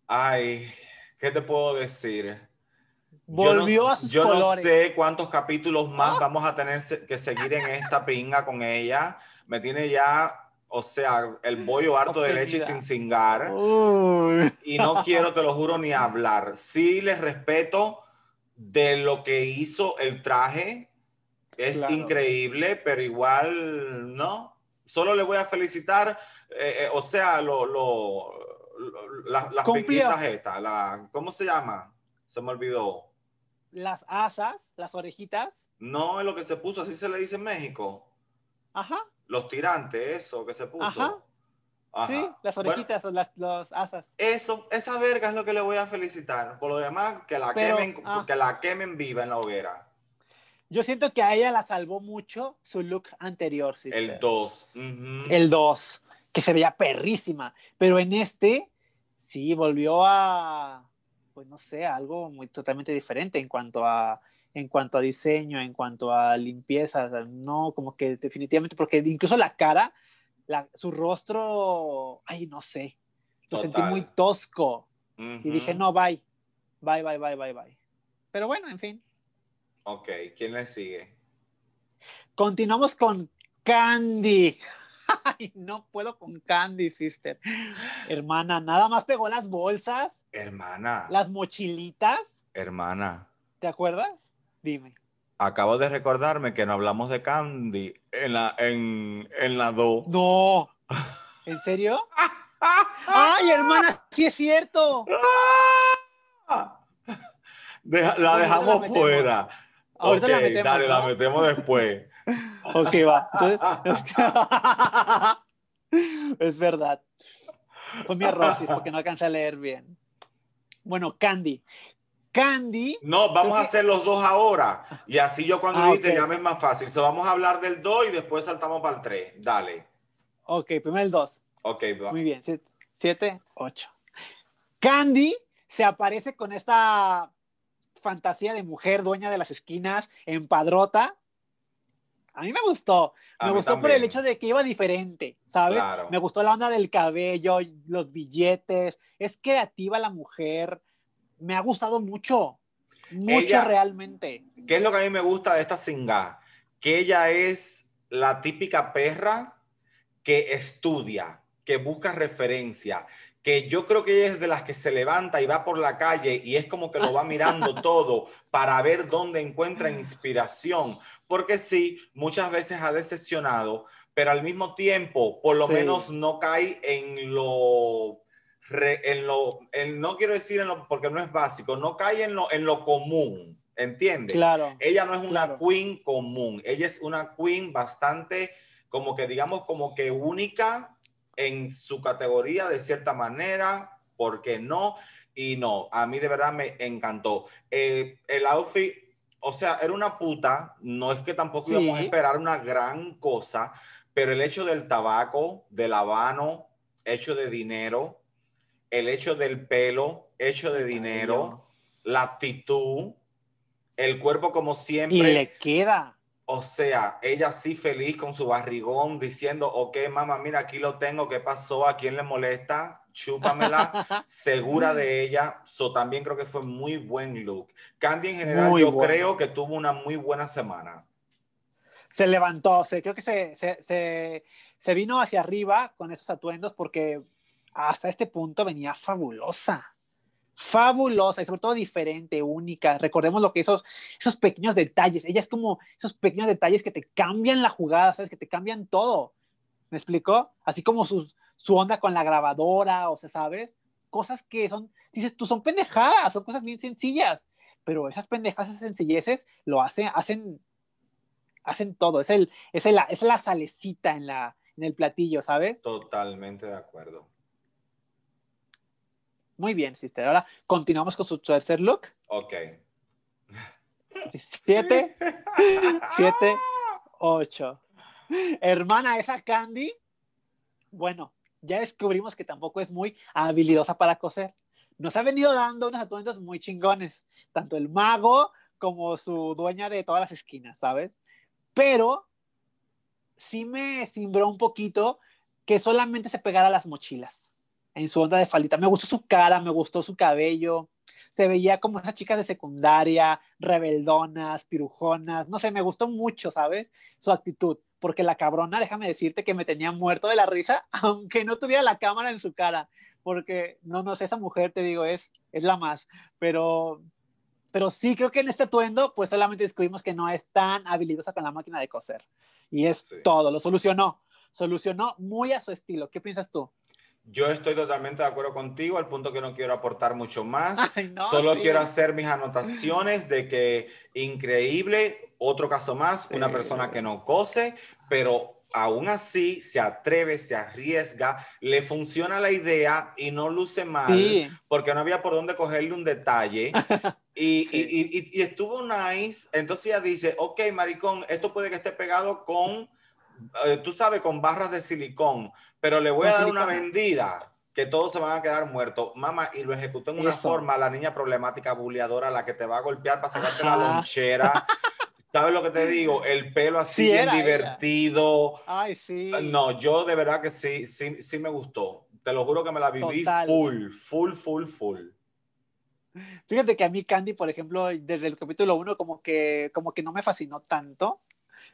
Ay, ¿qué te puedo decir? Volvió a sus yo colores. Yo no sé cuántos capítulos más ah. vamos a tener que seguir en esta pinga con ella. Me tiene ya o sea, el bollo harto de leche y sin cingar. Y no quiero, te lo juro, ni hablar. Sí les respeto de lo que hizo el traje. Es increíble, pero igual, ¿no? Solo le voy a felicitar, eh, eh, o sea, lo, lo, las, pinguitas estas, la, ¿cómo se llama? Se me olvidó las asas, las orejitas. No, es lo que se puso, así se le dice en México. Ajá. Los tirantes, eso que se puso. Ajá. Sí, las orejitas las asas. Eso, esa verga es lo que le voy a felicitar. Por lo demás, que la, quemen, ah. que la quemen viva en la hoguera. Yo siento que a ella la salvó mucho su look anterior. El 2. El 2, que se veía perrísima. Pero en este, sí, volvió a, pues no sé, algo muy totalmente diferente en cuanto a en cuanto a diseño, en cuanto a limpieza, no, como que definitivamente, porque incluso la cara, su rostro, ay, no sé, lo sentí muy tosco y dije, no, bye, bye, bye, bye, bye, bye. Pero bueno, en fin. Ok, ¿quién le sigue? Continuamos con Candy. Ay, no puedo con Candy, sister. Hermana, nada más pegó las bolsas. Hermana. Las mochilitas. Hermana. ¿Te acuerdas? Dime. Acabo de recordarme que no hablamos de Candy en la, en, en la No. <laughs> ¿En serio? <laughs> ¡Ay, hermana! ¡Sí es cierto! la dejamos fuera. Ahorita Dale, la metemos después. Ok, va. Entonces, <laughs> es verdad. Fue mi error, porque no alcancé a leer bien. Bueno, Candy. Candy. No, vamos a hacer los dos ahora. Y así yo cuando ah, llame es más fácil. se vamos a hablar del 2 y después saltamos para el 3. Dale. Ok, primero el 2. Ok, va. Muy bien. 7, 8. Candy se aparece con esta fantasía de mujer dueña de las esquinas, en padrota a mí me gustó. Me gustó por el hecho de que iba diferente, ¿sabes? Me gustó la onda del cabello, los billetes. Es creativa la mujer. Me ha gustado mucho. Mucho realmente. ¿Qué es lo que a mí me gusta de esta singa? Que ella es la típica perra que estudia, que busca referencia, que yo creo que ella es de las que se levanta y va por la calle y es como que lo va mirando <laughs> todo para ver dónde encuentra inspiración, porque sí, muchas veces ha decepcionado, pero al mismo tiempo, por lo menos no cae en lo en lo, no quiero decir en lo, porque no es básico, no cae en lo, en lo común, ¿entiendes? Claro. Ella no es una queen común, ella es una queen bastante, como que digamos, como que única, en su categoría de cierta manera, porque no? Y no, a mí de verdad me encantó. Eh, el outfit, o sea, era una puta, no es que tampoco íbamos a esperar una gran cosa, pero el hecho del tabaco, del habano, hecho de dinero, el hecho del pelo, hecho de dinero, la actitud, el cuerpo como siempre. Y le queda o sea, ella sí feliz con su barrigón diciendo, ok, mamá, mira, aquí lo tengo, ¿qué pasó? ¿A quién le molesta? Chúpamela, <laughs> segura de ella. So, también creo que fue muy buen look. Candy en general, yo creo que tuvo una muy buena semana. Se levantó, creo que se, se vino hacia arriba con esos atuendos porque hasta este punto venía fabulosa fabulosa y sobre todo diferente, única. Recordemos lo que esos, esos pequeños detalles, ella es como esos pequeños detalles que te cambian la jugada, ¿sabes? Que te cambian todo. ¿Me explicó? Así como su, su onda con la grabadora, o sea, ¿sabes? Cosas que son, dices tú, son pendejadas, son cosas bien sencillas, pero esas pendejadas, esas sencilleces lo hacen, hacen, hacen todo. Es, el, es, es la salecita en, la, en el platillo, ¿sabes? Totalmente de acuerdo. Muy bien, Sister. Ahora continuamos con su tercer look. Ok. Siete, <laughs> siete, ocho. Hermana, esa Candy, bueno, ya descubrimos que tampoco es muy habilidosa para coser. Nos ha venido dando unos atuendos muy chingones, tanto el mago como su dueña de todas las esquinas, ¿sabes? Pero sí me cimbró un poquito que solamente se pegara a las mochilas en su onda de faldita. Me gustó su cara, me gustó su cabello. Se veía como esas chicas de secundaria, rebeldonas, pirujonas, no sé, me gustó mucho, ¿sabes? Su actitud, porque la cabrona, déjame decirte que me tenía muerto de la risa, <laughs> aunque no tuviera la cámara en su cara, porque no, no sé, esa mujer, te digo, es, es la más, pero, pero sí creo que en este atuendo, pues solamente descubrimos que no es tan habilidosa con la máquina de coser, y es todo, lo solucionó, solucionó muy a su estilo. ¿Qué piensas tú? Yo estoy totalmente de acuerdo contigo, al punto que no quiero aportar mucho más. <laughs> Solo quiero hacer mis anotaciones de que increíble, otro caso más, una persona que no cose, pero aún así se atreve, se arriesga, le funciona la idea y no luce mal, porque no había por dónde cogerle un detalle. <laughs> Y, y, estuvo nice, entonces ella dice, ok, maricón, esto puede que esté pegado con eh, tú sabes, con barras de silicón, pero le voy a dar una vendida que todos se van a quedar muertos. Mamá, y lo ejecutó en una forma, la niña problemática, buleadora la que te va a golpear para sacarte la lonchera. <laughs> ¿Sabes lo que te digo? El pelo así, bien divertido. Ay, sí. Eh, no, yo de verdad que sí, sí, sí me gustó. Te lo juro que me la viví full, full, full, full. Fíjate que a mí Candy, por ejemplo, desde el capítulo 1 como que, como que no me fascinó tanto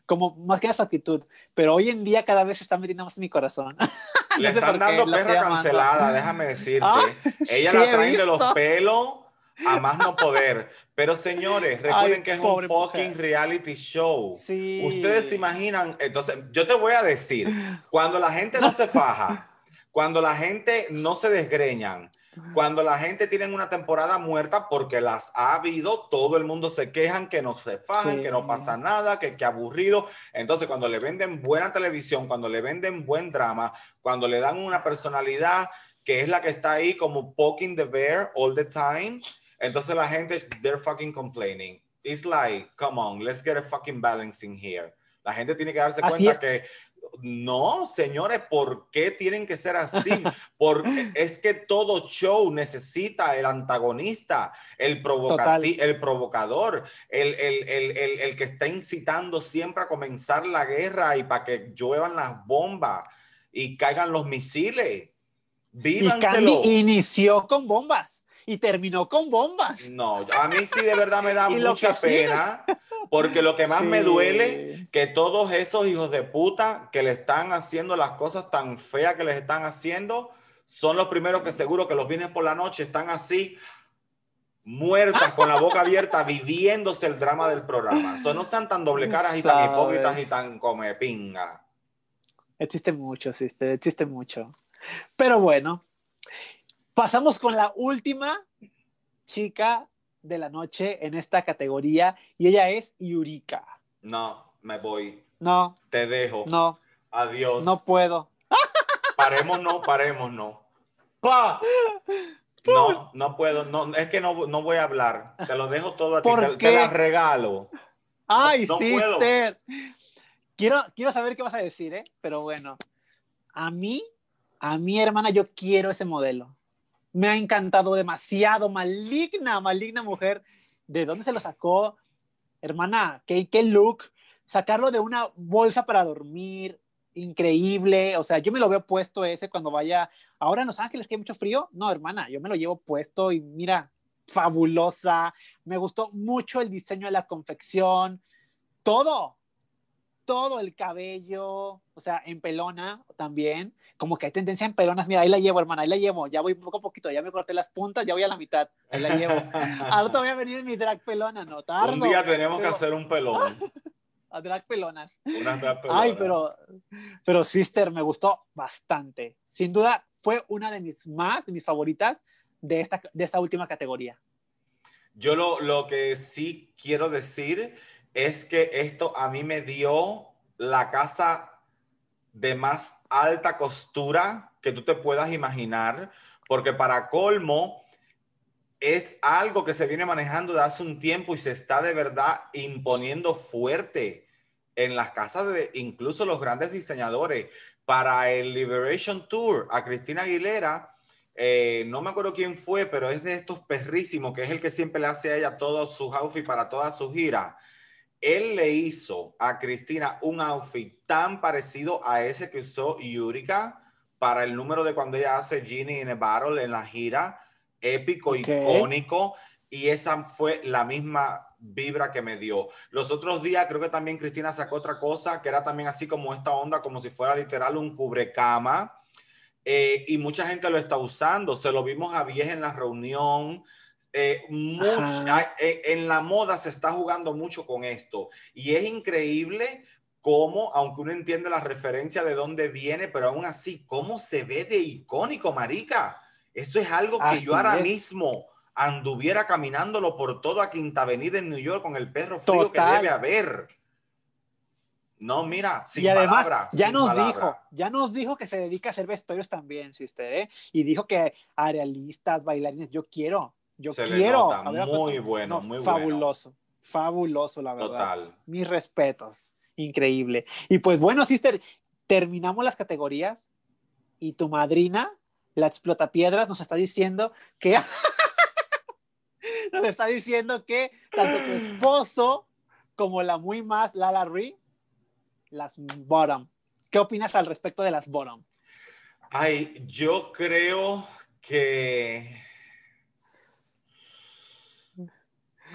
como más que a su actitud. Pero hoy en día cada vez está metiendo más en mi corazón. <laughs> Le están dando perra cancelada, déjame decirte. Ah, Ella la traen de los pelos a más no poder. Pero señores, <laughs> recuerden que es un fucking reality show. Ustedes se imaginan, entonces yo te voy a decir, cuando la gente no se faja, cuando la gente no se desgreñan, cuando la gente tiene una temporada muerta, porque las ha habido, todo el mundo se quejan que no se fajan, que no pasa nada, que, qué aburrido. Entonces, cuando le venden buena televisión, cuando le venden buen drama, cuando le dan una personalidad que es la que está ahí como poking the bear all the time, entonces la gente, they're fucking complaining. It's like, come on, let's get a fucking balancing here. La gente tiene que darse cuenta que no, señores, ¿por qué tienen que ser así? <laughs> Porque es que todo show necesita el antagonista, el, el provocador, el, el, el, el que está incitando siempre a comenzar la guerra y para que lluevan las bombas y caigan los misiles. Y Candy inició con bombas y terminó con bombas. No, a mí sí de verdad me da <laughs> mucha pena. Porque lo que más me duele, que todos esos hijos de puta que le están haciendo las cosas tan feas que les están haciendo, son los primeros que seguro que los vienen por la noche están así, muertas, con la boca abierta, viviéndose el drama del programa. Son no sean tan doble caras y tan hipócritas y tan come pinga. Existe mucho, existe, existe mucho. Pero bueno, pasamos con la última chica de la noche en esta categoría y ella es Yurika. No, me voy. No. Te dejo. No. Adiós. No puedo. Paremos, no, paremos, no. No, no puedo, no, es que no, no voy a hablar. Te lo dejo todo a ti, te, te, regalo. Ay, sí, Quiero, quiero saber qué vas a decir, ¿eh? Pero bueno, a mí, a mi hermana, yo quiero ese modelo me ha encantado demasiado. Maligna, maligna mujer. ¿De dónde se lo sacó? Hermana, qué, look. Sacarlo de una bolsa para dormir, increíble. O sea, yo me lo veo puesto ese cuando vaya. Ahora en Los Ángeles que hay mucho frío. No, hermana, yo me lo llevo puesto y mira, fabulosa. Me gustó mucho el diseño de la confección. Todo, todo el cabello, o sea, en pelona también, como que hay tendencia en pelonas, mira, ahí la llevo, hermana, ahí la llevo, ya voy poco a poquito, ya me corté las puntas, ya voy a la mitad, ahí la llevo. <laughs> Ahora voy a mi drag pelona, no Un día tenemos que hacer un pelón. <laughs> a drag pelonas. drag <laughs> pelonas. Ay, pero, pero Sister me gustó bastante. Sin duda, fue una de mis más, de mis favoritas de esta, de esta última categoría. Yo lo, lo que sí quiero decir es que esto a mí me dio la casa de más alta costura que tú te puedas imaginar, porque para colmo es algo que se viene manejando de hace un tiempo y se está de verdad imponiendo fuerte en las casas de incluso los grandes diseñadores. Para el Liberation Tour a Cristina Aguilera, eh, no me acuerdo quién fue, pero es de estos perrísimos, que es el que siempre le hace a ella todos sus outfits para todas sus giras él le hizo a Cristina un outfit tan parecido a ese que usó Yurika para el número de cuando ella hace Ginny in a Battle en la gira, épico, icónico, y esa fue la misma vibra que me dio. Los otros días creo que también Cristina sacó otra cosa que era también así como esta onda, como si fuera literal un cubrecama, eh, y mucha gente lo está usando, se lo vimos a Vieja en la reunión, eh, eh, en, la moda se está jugando mucho con esto y es increíble cómo, aunque uno entiende la referencia de dónde viene, pero aún así, cómo se ve de icónico, marica. Eso es algo que yo ahora mismo anduviera caminándolo por toda Quinta Avenida en New York con el perro frío que debe haber. No, mira, sin y además, ya nos dijo, ya nos dijo que se dedica a hacer vestuarios también, sister, y dijo que arealistas, bailarines, yo quiero, yo quiero. muy bueno, muy fabuloso, bueno. fabuloso, la verdad. Mis respetos, increíble. Y pues bueno, sister, terminamos las categorías y tu madrina, la explotapiedras, nos está diciendo que <laughs> nos está diciendo que tanto tu esposo como la muy más Lala Ri, las bottom. ¿Qué opinas al respecto de las bottom? Ay, yo creo que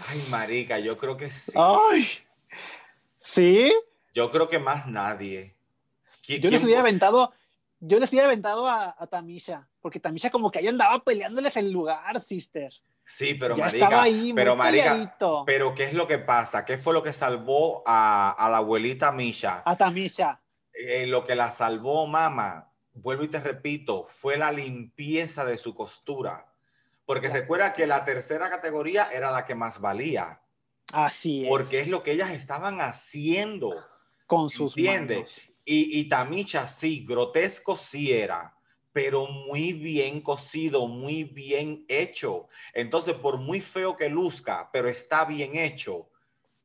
Ay, marica, yo creo que sí. Ay, ¿sí? Yo creo que más nadie. Yo les hubiera aventado, yo hubiera aventado a, Tamisha, porque Tamisha como que ahí andaba peleándoles el lugar, sister. Sí, pero marica, estaba ahí, pero marica, pero ¿qué es lo que pasa? ¿Qué fue lo que salvó a, la abuelita Misha? A Tamisha. Eh, lo que la salvó, mamá, vuelvo y te repito, fue la limpieza de su costura. Porque recuerda que la tercera categoría era la que más valía. Así es. Porque es lo que ellas estaban haciendo. Con sus ¿entiendes? Y, y Tamicha, sí, grotesco sí era, pero muy bien cocido, muy bien hecho. Entonces, por muy feo que luzca, pero está bien hecho.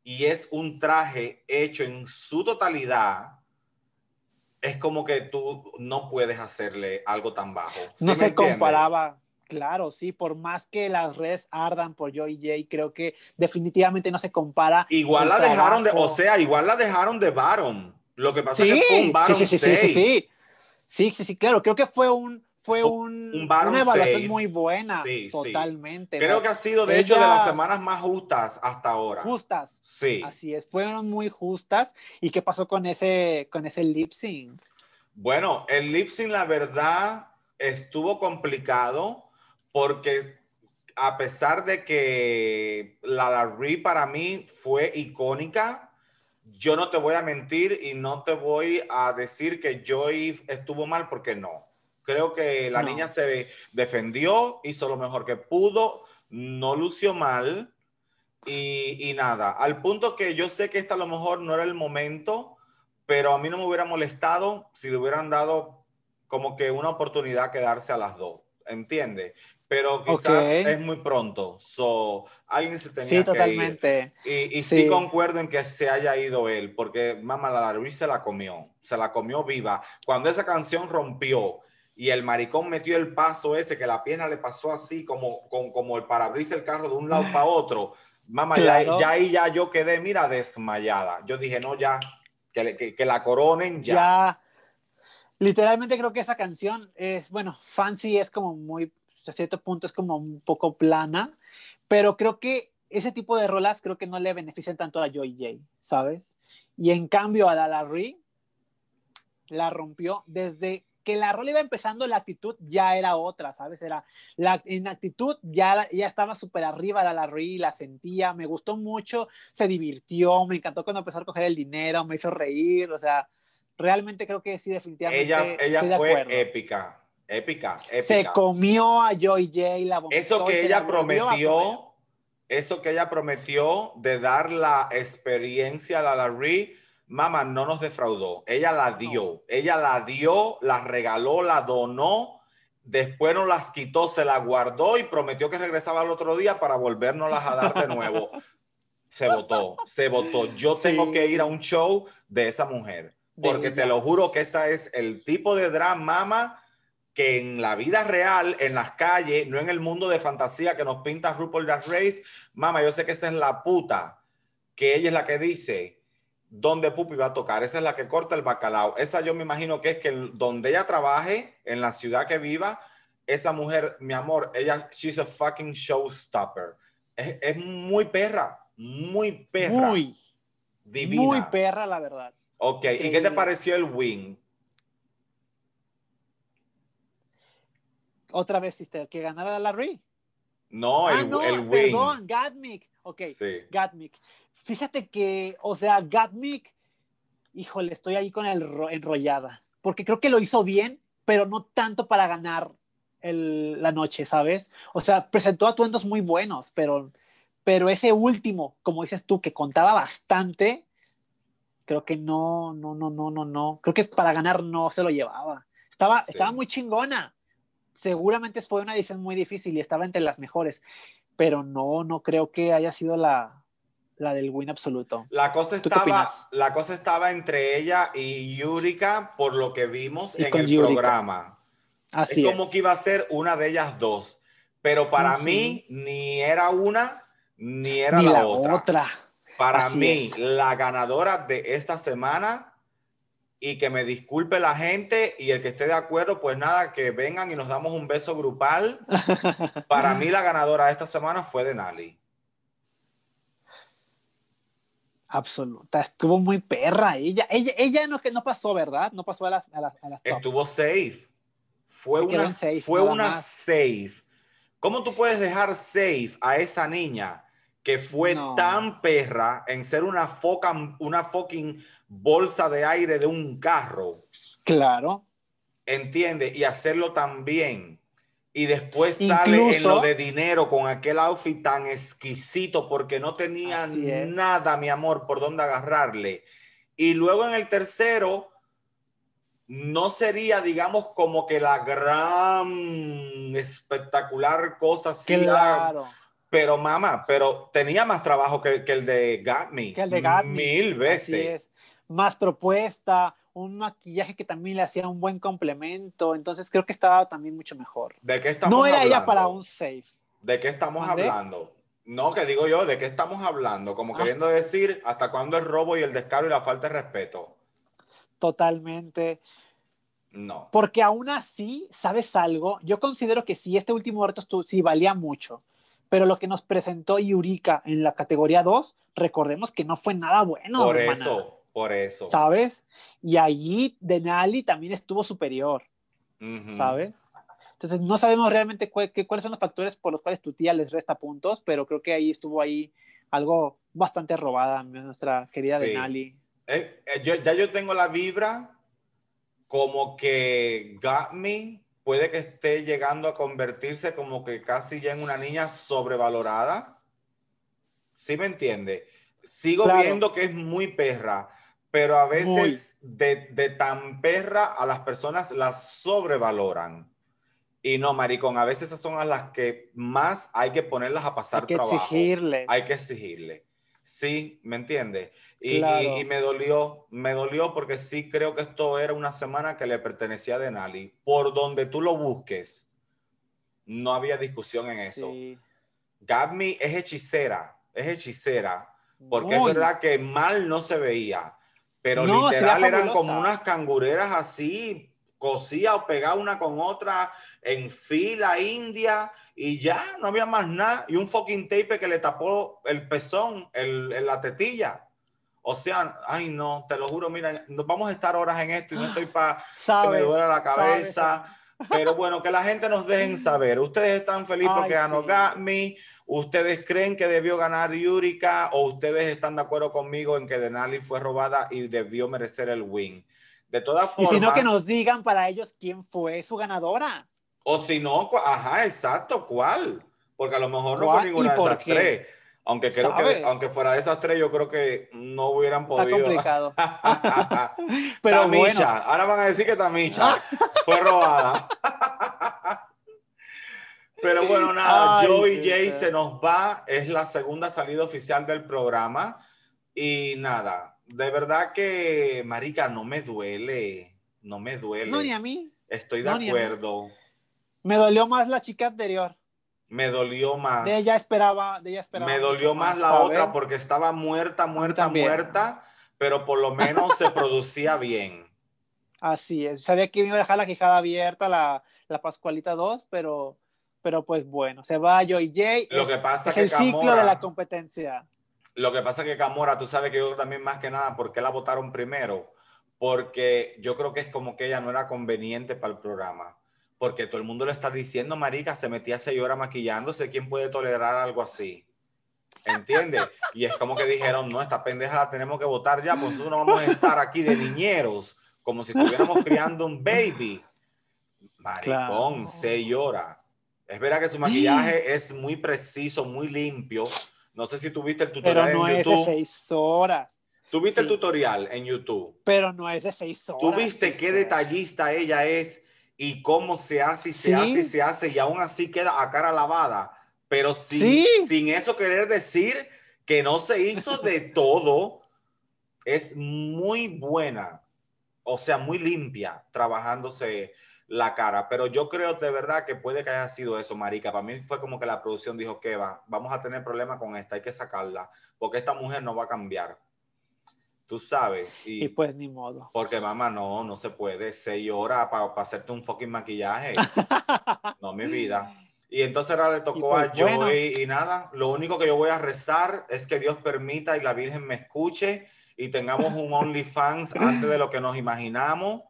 Y es un traje hecho en su totalidad, es como que tú no puedes hacerle algo tan bajo. no se comparaba Claro, sí, por más que las redes ardan por y Jay, creo que definitivamente no se compara. Igual la dejaron de, o sea, igual la dejaron de Baron. Lo que pasa es que fue un Baron sí, sí, sí, sí, sí, sí, sí, claro, creo que fue un, fue un, una evaluación muy buena, totalmente. Creo que ha sido, de hecho, de las semanas más justas hasta ahora. Justas. Sí. Así es, fueron muy justas. ¿Y qué pasó con ese, con ese lip sync? Bueno, el lip sync, la verdad, estuvo complicado porque a pesar de que la Larry para mí fue icónica, yo no te voy a mentir y no te voy a decir que Joy estuvo mal porque no. Creo que la niña se defendió, hizo lo mejor que pudo, no lució mal y, nada. Al punto que yo sé que esta a lo mejor no era el momento, pero a mí no me hubiera molestado si le hubieran dado como que una oportunidad a quedarse a las dos. ¿Entiendes? pero quizás es muy pronto. alguien se tenía sí, que totalmente. Y, y sí. concuerdo en que se haya ido él, porque Mama la se la comió, se la comió viva. Cuando esa canción rompió y el maricón metió el paso ese, que la pierna le pasó así, como, como, como el parabrisas el carro de un lado para otro, Mamá, ya, ahí ya, yo quedé, mira, desmayada. Yo dije, no, ya, que, que, la coronen ya. ya. Literalmente creo que esa canción es, bueno, Fancy es como muy a cierto punto es como un poco plana, pero creo que ese tipo de rolas creo que no le benefician tanto a Joy J, ¿sabes? Y en cambio a la la rompió desde que la rola iba empezando, la actitud ya era otra, ¿sabes? Era la, en actitud ya, ya estaba súper arriba la la sentía, me gustó mucho, se divirtió, me encantó cuando empezó a coger el dinero, me hizo reír, o sea, realmente creo que sí, definitivamente. Ella, ella fue épica, Épica, épica. Se comió a Joy J la Eso que ella prometió, eso que ella prometió de dar la experiencia a la Larry, mamá no nos defraudó. Ella la dio, ella la dio, la regaló, la donó. Después no las quitó, se la guardó y prometió que regresaba al otro día para volvernoslas a dar de nuevo. <laughs> se votó, se votó. Yo tengo que ir a un show de esa mujer, porque te lo juro que esa es el tipo de drama, mamá que en la vida real, en las calles, no en el mundo de fantasía que nos pinta RuPaul Drag Race, mamá, yo sé que esa es la puta, que ella es la que dice dónde Pupi va a tocar, esa es la que corta el bacalao, esa yo me imagino que es que donde ella trabaje, en la ciudad que viva, esa mujer, mi amor, ella, she's a fucking showstopper. Es, muy perra, muy perra. Muy. Divina. Muy perra, la verdad. Ok, ¿y qué te pareció el wing Otra vez, sister, que ganara la Larry. No, ah, el, no, Perdón, Gatmic. Ok, Fíjate que, o sea, Gatmic, híjole, estoy ahí con el enrollada. Porque creo que lo hizo bien, pero no tanto para ganar el, la noche, ¿sabes? O sea, presentó atuendos muy buenos, pero, pero ese último, como dices tú, que contaba bastante, creo que no, no, no, no, no, no. Creo que para ganar no se lo llevaba. Estaba, estaba muy chingona, seguramente fue una edición muy difícil y estaba entre las mejores, pero no, no creo que haya sido la, la del win absoluto. La cosa, estaba, la cosa estaba entre ella y Yurika por lo que vimos en el programa. Así es como que iba a ser una de ellas dos, pero para ah, mí ni era una ni era la, otra. Para mí, la ganadora de esta semana y que me disculpe la gente y el que esté de acuerdo, pues nada, que vengan y nos damos un beso grupal. <laughs> Para mí la ganadora de esta semana fue Denali. Absoluta, estuvo muy perra. Ella, ella, ella no, no pasó, ¿verdad? No pasó a las... estuvo safe. Fue una, fue una safe. ¿Cómo tú puedes dejar safe a esa niña que fue tan perra en ser una foca, una fucking bolsa de aire de un carro. Claro. entiende Y hacerlo tan bien. Y después sale en lo de dinero con aquel outfit tan exquisito porque no tenía nada, mi amor, por dónde agarrarle. Y luego en el tercero, no sería, digamos, como que la gran espectacular cosa así claro. Pero mamá, pero tenía más trabajo que, el de Gatme. Que el de Mil veces. Más propuesta, un maquillaje que también le hacía un buen complemento. Entonces creo que estaba también mucho mejor. ¿De qué estamos No era ella para un safe. ¿De qué estamos hablando? No, que digo yo, ¿de qué estamos hablando? Como ah. queriendo decir, ¿hasta cuándo el robo y el descaro y la falta de respeto? Totalmente. No. Porque aún así, ¿sabes algo? Yo considero que sí, este último reto sí valía mucho pero lo que nos presentó Yurika en la categoría 2, recordemos que no fue nada bueno. Por eso, por eso. ¿Sabes? Y allí Denali también estuvo superior, ¿sabes? Entonces no sabemos realmente cuáles son los factores por los cuales tu tía les resta puntos, pero creo que ahí estuvo ahí algo bastante robada nuestra querida Denali. Eh, eh, yo, ya yo tengo la vibra como que got me puede que esté llegando a convertirse como que casi ya en una niña sobrevalorada. ¿Sí me entiende? Sigo viendo que es muy perra, pero a veces de, tan perra a las personas las sobrevaloran. Y no, maricón, a veces esas son a las que más hay que ponerlas a pasar que trabajo. Hay que exigirle. Sí, ¿me entiende? Y, me dolió, me dolió porque sí creo que esto era una semana que le pertenecía a Denali. Por donde tú lo busques, no había discusión en eso. Sí. es hechicera, es hechicera, porque es verdad que mal no se veía, pero literal eran como unas cangureras así, cosía o pegaba una con otra, en fila india, y ya no había más nada. Y un fucking tape que le tapó el pezón, el la tetilla. O sea, ay no, te lo juro, mira, nos vamos a estar horas en esto y no estoy para que me duela la cabeza. Pero bueno, que la gente nos dejen <laughs> saber. Ustedes están felices porque ganó sí. ¿Ustedes creen que debió ganar Yurika? ¿O ustedes están de acuerdo conmigo en que Denali fue robada y debió merecer el win? De todas formas. Y si no, que nos digan para ellos quién fue su ganadora. O si no, ajá, exacto, ¿cuál? Porque a lo mejor no fue ninguna de esas qué? Aunque creo que, aunque fuera de esas tres, yo creo que no hubieran Está complicado. <laughs> Pero bueno. ahora van a decir que Tamisha ah. fue robada. Pero <laughs> bueno, nada, Joey Jay se nos va, es la segunda salida oficial del programa. Y nada, de verdad que, Marica, no me duele, no me duele. No, ni a mí. Estoy de acuerdo. Me dolió más la chica anterior me dolió más. De ella esperaba, de ella esperaba. Me dolió más, la otra porque estaba muerta, muerta, muerta, pero por lo menos se <laughs> producía bien. Así es, sabía que iba a dejar la quijada abierta, la, Pascualita 2, pero, pero pues bueno, se va yo y Lo que pasa es que el ciclo de la competencia. Lo que pasa es que Camora, tú sabes que yo también más que nada, ¿por qué la votaron primero? Porque yo creo que es como que ella no era conveniente para el programa porque todo el mundo le está diciendo, marica, se metía seis horas maquillándose, ¿quién puede tolerar algo así? ¿Entiendes? Y es como que dijeron, no, esta pendeja la tenemos que votar ya, pues nosotros no vamos a estar aquí de niñeros, como si estuviéramos criando un baby. Maricón, se seis horas. Es verdad que su maquillaje es muy preciso, muy limpio. No sé si tuviste el tutorial Pero no Es de seis horas. Tuviste el tutorial en YouTube. Pero no es de seis horas. Tuviste qué detallista ella es y cómo se hace y se hace y se hace y aún así queda a cara lavada. Pero sin, ¿Sí? sin eso querer decir que no se hizo <laughs> de todo, es muy buena, o sea, muy limpia trabajándose la cara. Pero yo creo de verdad que puede que haya sido eso, Marica. Para mí fue como que la producción dijo que va, vamos a tener problemas con esta, hay que sacarla, porque esta mujer no va a cambiar. Tú sabes. Y, pues ni modo. Porque mamá, no, no se puede. Seis horas para hacerte un fucking maquillaje. <laughs> no, mi vida. Y entonces ahora le tocó pues, a yo y nada. Lo único que yo voy a rezar es que Dios permita y la Virgen me escuche y tengamos un OnlyFans <laughs> antes de lo que nos imaginamos.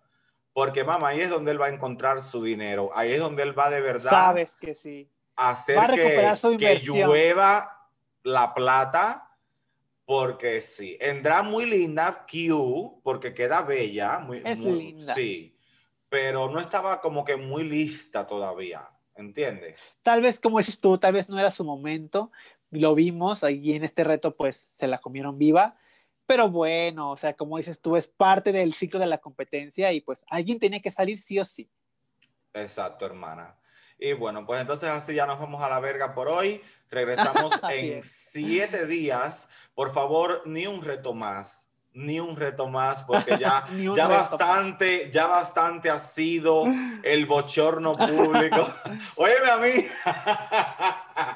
Porque mamá, ahí es donde él va a encontrar su dinero. Ahí es donde él va de verdad. Sabes que sí. Hacer que, que llueva la plata porque sí. vendrá muy linda, Q, porque queda bella. Muy, es linda. Sí, pero no estaba como que muy lista todavía, ¿entiendes? Tal vez, como dices tú, tal vez no era su momento. Lo vimos allí en este reto, pues se la comieron viva. Pero bueno, o sea, como dices tú, es parte del ciclo de la competencia y pues alguien tenía que salir sí o sí. Exacto, hermana. Y bueno, pues entonces así ya nos vamos a la verga por hoy. Regresamos <laughs> en siete días. Por favor, ni un reto más. Ni un reto más, porque ya, <laughs> ya bastante, ya bastante ha sido el bochorno público. <laughs> Óyeme a mí.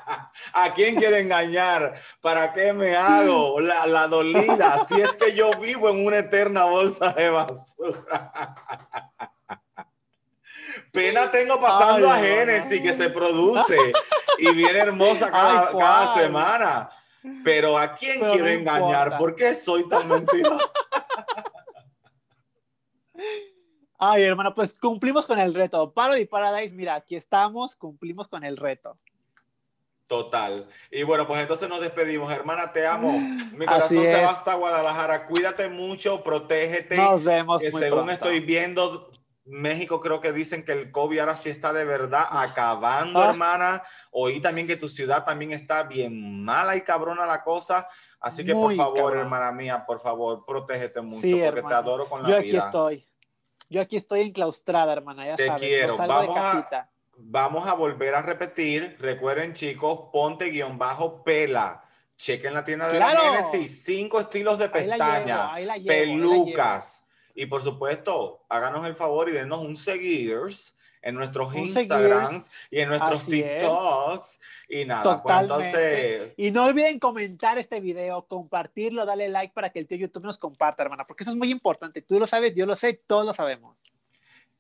¿A quién quiere engañar? ¿Para qué me hago la, la dolida? Si es que yo vivo en una eterna bolsa de basura. Pena tengo pasando a Genesis que se produce <laughs> y viene hermosa cada, semana. Pero ¿a quién quiere quiero engañar? ¿Por qué soy tan mentiroso? <laughs> Ay, hermano, pues cumplimos con el reto. Paro y Paradise, mira, aquí estamos, cumplimos con el reto. Total. Y bueno, pues entonces nos despedimos. Hermana, te amo. Mi corazón se va hasta Guadalajara. Cuídate mucho, protégete. Nos vemos. Que según estoy viendo, México creo que dicen que el COVID ahora sí está de verdad acabando, ah. hermana. Oí también que tu ciudad también está bien mala y cabrona la cosa. Así que por favor, hermana mía, por favor, protégete mucho porque te adoro con la vida. Yo aquí estoy. Yo aquí estoy enclaustrada, hermana, ya te sabes. Te quiero. vamos, A, volver a repetir. Recuerden, chicos, ponte guión bajo pela. Chequen la tienda de claro. la Genesis. Cinco estilos de pestaña, pelucas y por supuesto, háganos el favor y denos un seguidores en nuestros Instagrams y en nuestros TikToks. Y nada, pues Y no olviden comentar este video, compartirlo, darle like para que el tío YouTube nos comparta, hermana, porque eso es muy importante. Tú lo sabes, yo lo sé, todos lo sabemos.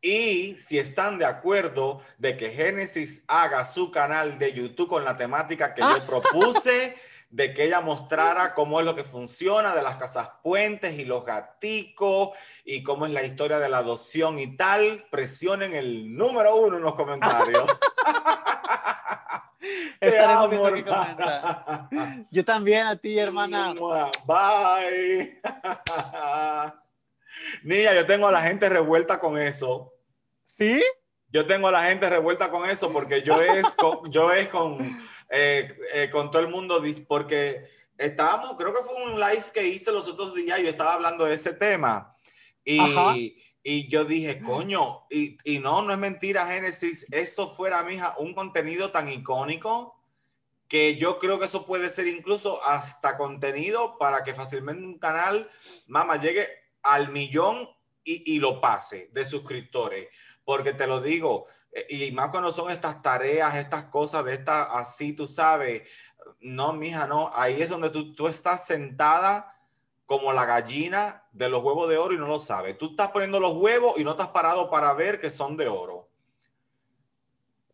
Y si están de acuerdo de que Génesis haga su canal de YouTube con la temática que yo <laughs> propuse de que ella mostrara cómo es lo que funciona de las casas puentes y los gaticos y cómo es la historia de la adopción y tal, presionen el número uno en los comentarios. <laughs> <laughs> Yo también a ti, hermana. Bye. <laughs> Niña, yo tengo a la gente revuelta con eso. ¿Sí? Yo tengo a la gente revuelta con eso porque yo es yo es con eh, eh, con todo el mundo, porque estábamos, creo que fue un live que hice los otros días, yo estaba hablando de ese tema. Y, y yo dije, coño, y, y, no, no es mentira, Génesis, eso fuera, mija, un contenido tan icónico que yo creo que eso puede ser incluso hasta contenido para que fácilmente un canal, mamá, llegue al millón y, y lo pase de suscriptores. Porque te lo digo, eh, y más cuando son estas tareas, estas cosas de estas, así tú sabes, no, mija, no, ahí es donde tú, estás sentada como la gallina de los huevos de oro y no lo sabes. Tú estás poniendo los huevos y no estás parado para ver que son de oro.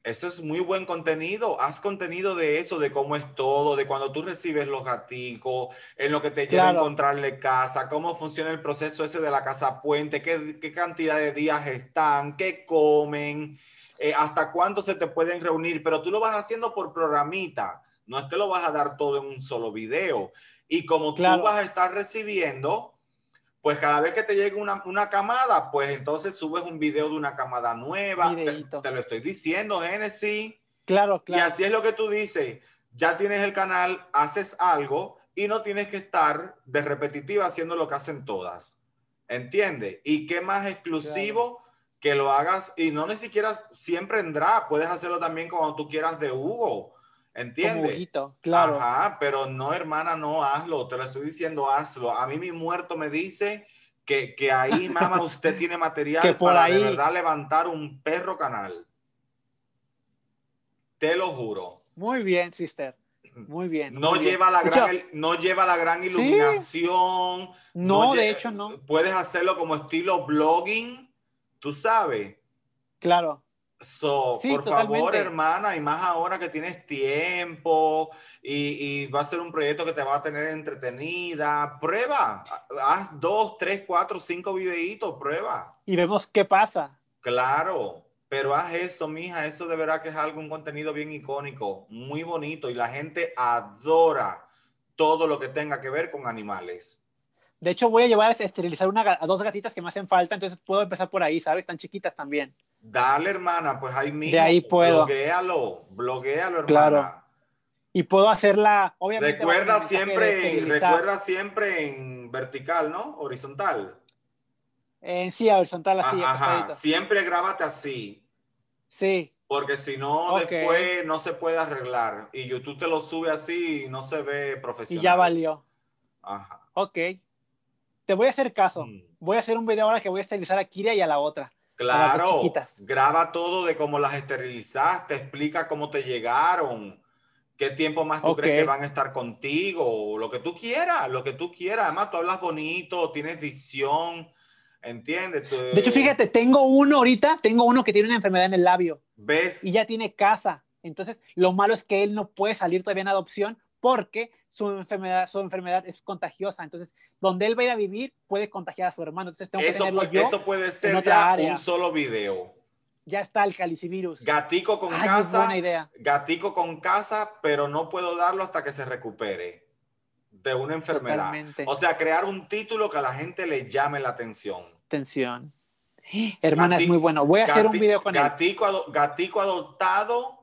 Eso es muy buen contenido. Haz contenido de eso, de cómo es todo, de cuando tú recibes los gaticos, en lo que te lleva a encontrarle casa, cómo funciona el proceso ese de la casa puente, qué, qué cantidad de días están, qué comen. Eh, hasta cuándo se te pueden reunir, pero tú lo vas haciendo por programita, no es que lo vas a dar todo en un solo video. Y como tú vas a estar recibiendo, pues cada vez que te llegue una, camada, pues entonces subes un video de una camada nueva. Te, lo estoy diciendo, Genesis. Claro, claro. Y así es lo que tú dices. Ya tienes el canal, haces algo y no tienes que estar de repetitiva haciendo lo que hacen todas. ¿Entiendes? Y qué más exclusivo que lo hagas y no ni siquiera siempre en puedes hacerlo también cuando tú quieras de Hugo, ¿entiendes? claro. pero no, hermana, no hazlo, te lo estoy diciendo, hazlo. A mí mi muerto me dice que, ahí, <laughs> mamá, usted tiene material para verdad levantar un perro canal. Te lo juro. Muy bien, sister. Muy bien. No, lleva, La gran, no lleva la gran iluminación. No, no, de hecho no. Puedes hacerlo como estilo blogging Tú sabes. Claro. So, por favor, hermana, y más ahora que tienes tiempo y, va a ser un proyecto que te va a tener entretenida, prueba. Haz dos, tres, cuatro, cinco videitos, prueba. Y vemos qué pasa. Claro, pero haz eso, mija. Eso de verdad que es algo, un contenido bien icónico, muy bonito, y la gente adora todo lo que tenga que ver con animales. De hecho, voy a llevar a este, esterilizar una, a dos gatitas que me hacen falta, entonces puedo empezar por ahí, ¿sabes? Están chiquitas también. Dale, hermana, pues ahí mismo. De ahí puedo. Bloguéalo, bloguéalo, hermana. Claro. Y puedo hacerla, obviamente. Recuerda siempre, recuerda siempre en vertical, ¿no? Horizontal. En sí, horizontal así. Ajá, siempre grábate así. Sí. Porque si no, después no se puede arreglar. Y YouTube te lo sube así y no se ve profesional. Y ya valió. Ajá. Ok te voy a hacer caso. Mm. Voy a hacer un video ahora que voy a esterilizar a Kira y a la otra. Claro, graba todo de cómo las esterilizaste, explica cómo te llegaron, qué tiempo más tú crees que van a estar contigo, lo que tú quieras, lo que tú quieras. Además, tú hablas bonito, tienes dicción, ¿entiendes? De hecho, fíjate, tengo uno ahorita, tengo uno que tiene una enfermedad en el labio. ¿Ves? Y ya tiene casa. Entonces, lo malo es que él no puede salir todavía en adopción porque su enfermedad, su enfermedad es contagiosa. Entonces, donde él vaya a vivir, puede contagiar a su hermano. Entonces, eso, puede, eso puede ser un solo video. Ya está el calicivirus. Gatico con casa. Gatico con casa, pero no puedo darlo hasta que se recupere de una enfermedad. O sea, crear un título que a la gente le llame la atención. Atención. <gasps> Hermana, es muy bueno. Voy a hacer un video con gatico, él. Gatico adoptado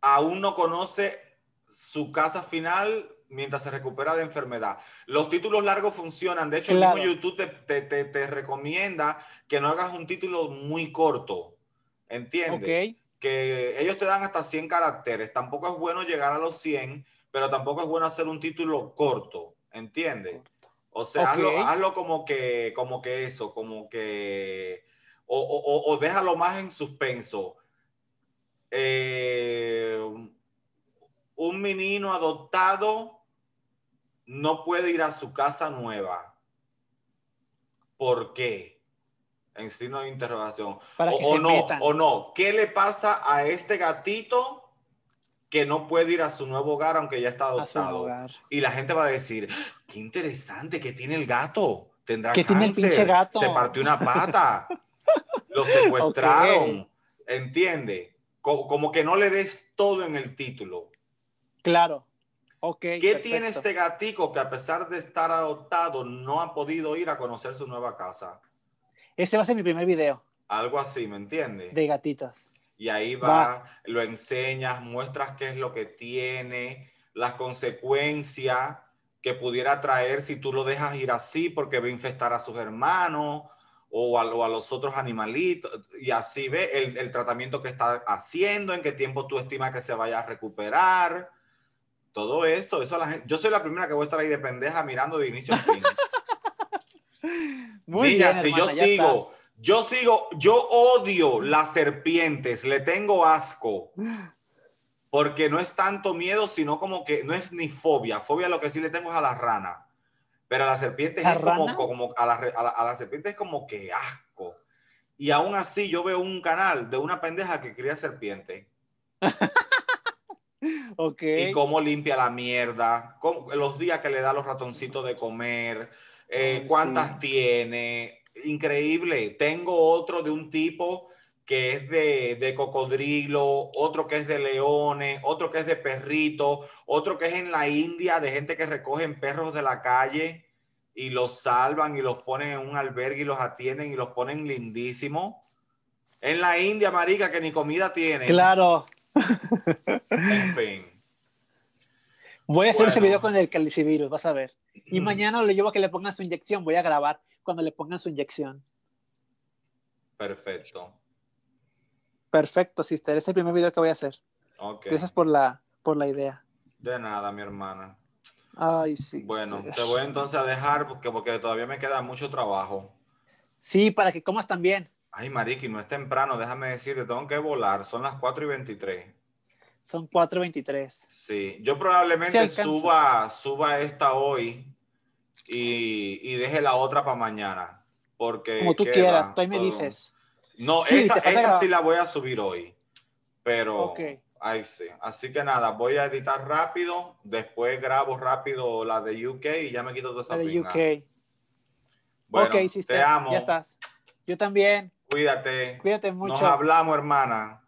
aún no conoce su casa final mientras se recupera de enfermedad. Los títulos largos funcionan. De hecho, YouTube te, recomienda que no hagas un título muy corto. ¿Entiendes? Que ellos te dan hasta 100 caracteres. Tampoco es bueno llegar a los 100, pero tampoco es bueno hacer un título corto. ¿Entiendes? O sea, hazlo, como, que, como que eso, como que... O, o déjalo más en suspenso. Eh, un menino adoptado no puede ir a su casa nueva. ¿Por qué? En signo de interrogación. o, no, o no. ¿Qué le pasa a este gatito que no puede ir a su nuevo hogar aunque ya está adoptado? Y la gente va a decir, qué interesante que tiene el gato. Tendrá que tiene el gato. Se partió una pata. <laughs> Lo secuestraron. ¿Entiende? como que no le des todo en el título Claro. ok. ¿Qué tiene este gatico que a pesar de estar adoptado no ha podido ir a conocer su nueva casa? Ese va a ser mi primer video. Algo así, ¿me entiendes? De gatitas. Y ahí va, lo enseñas, muestras qué es lo que tiene, las consecuencias que pudiera traer si tú lo dejas ir así porque va a infestar a sus hermanos o a, los otros animalitos. Y así ve el, el tratamiento que está haciendo, en qué tiempo tú estimas que se vaya a recuperar todo eso, eso la yo soy la primera que voy a estar ahí de pendeja mirando de inicio a fin. <laughs> Muy Mira, bien, si yo sigo, yo sigo, yo odio las serpientes, le tengo asco. Porque no es tanto miedo, sino como que no es ni fobia. Fobia lo que sí le tengo es a las ranas. Pero a las serpientes es como, como a, las, a, la, a las serpientes es como que asco. Y aún así yo veo un canal de una pendeja que cría serpiente. <laughs> <laughs> Y cómo limpia la mierda, los días que le da los ratoncitos de comer, eh, cuántas tiene. Increíble. Tengo otro de un tipo que es de, de, cocodrilo, otro que es de leones, otro que es de perrito, otro que es en la India de gente que recogen perros de la calle y los salvan y los ponen en un albergue y los atienden y los ponen lindísimos. En la India, marica, que ni comida tiene. Claro, en fin. Voy a hacer ese video con el calicivirus, vas a ver. Y mm. mañana le llevo a que le pongan su inyección, voy a grabar cuando le pongan su inyección. Perfecto. Perfecto, sister. Este es el primer video que voy a hacer. Gracias por la, por la idea. De nada, mi hermana. Ay, sí. Bueno, te voy entonces a dejar porque, porque todavía me queda mucho trabajo. Sí, para que comas también. Ay, Mariki, no es temprano, déjame decirte, tengo que volar, son las 4 y 23. Son 4 y 23. Sí, yo probablemente suba, suba esta hoy y, y deje la otra para mañana. Porque Como tú quieras, tú ahí me dices. No, esta, sí la voy a subir hoy, pero... Ahí sí. Así que nada, voy a editar rápido, después grabo rápido la de UK y ya me quito toda esta La de UK. Bueno, te amo. Ya estás. Yo también. Cuídate. Cuídate mucho. Nos hablamos, hermana.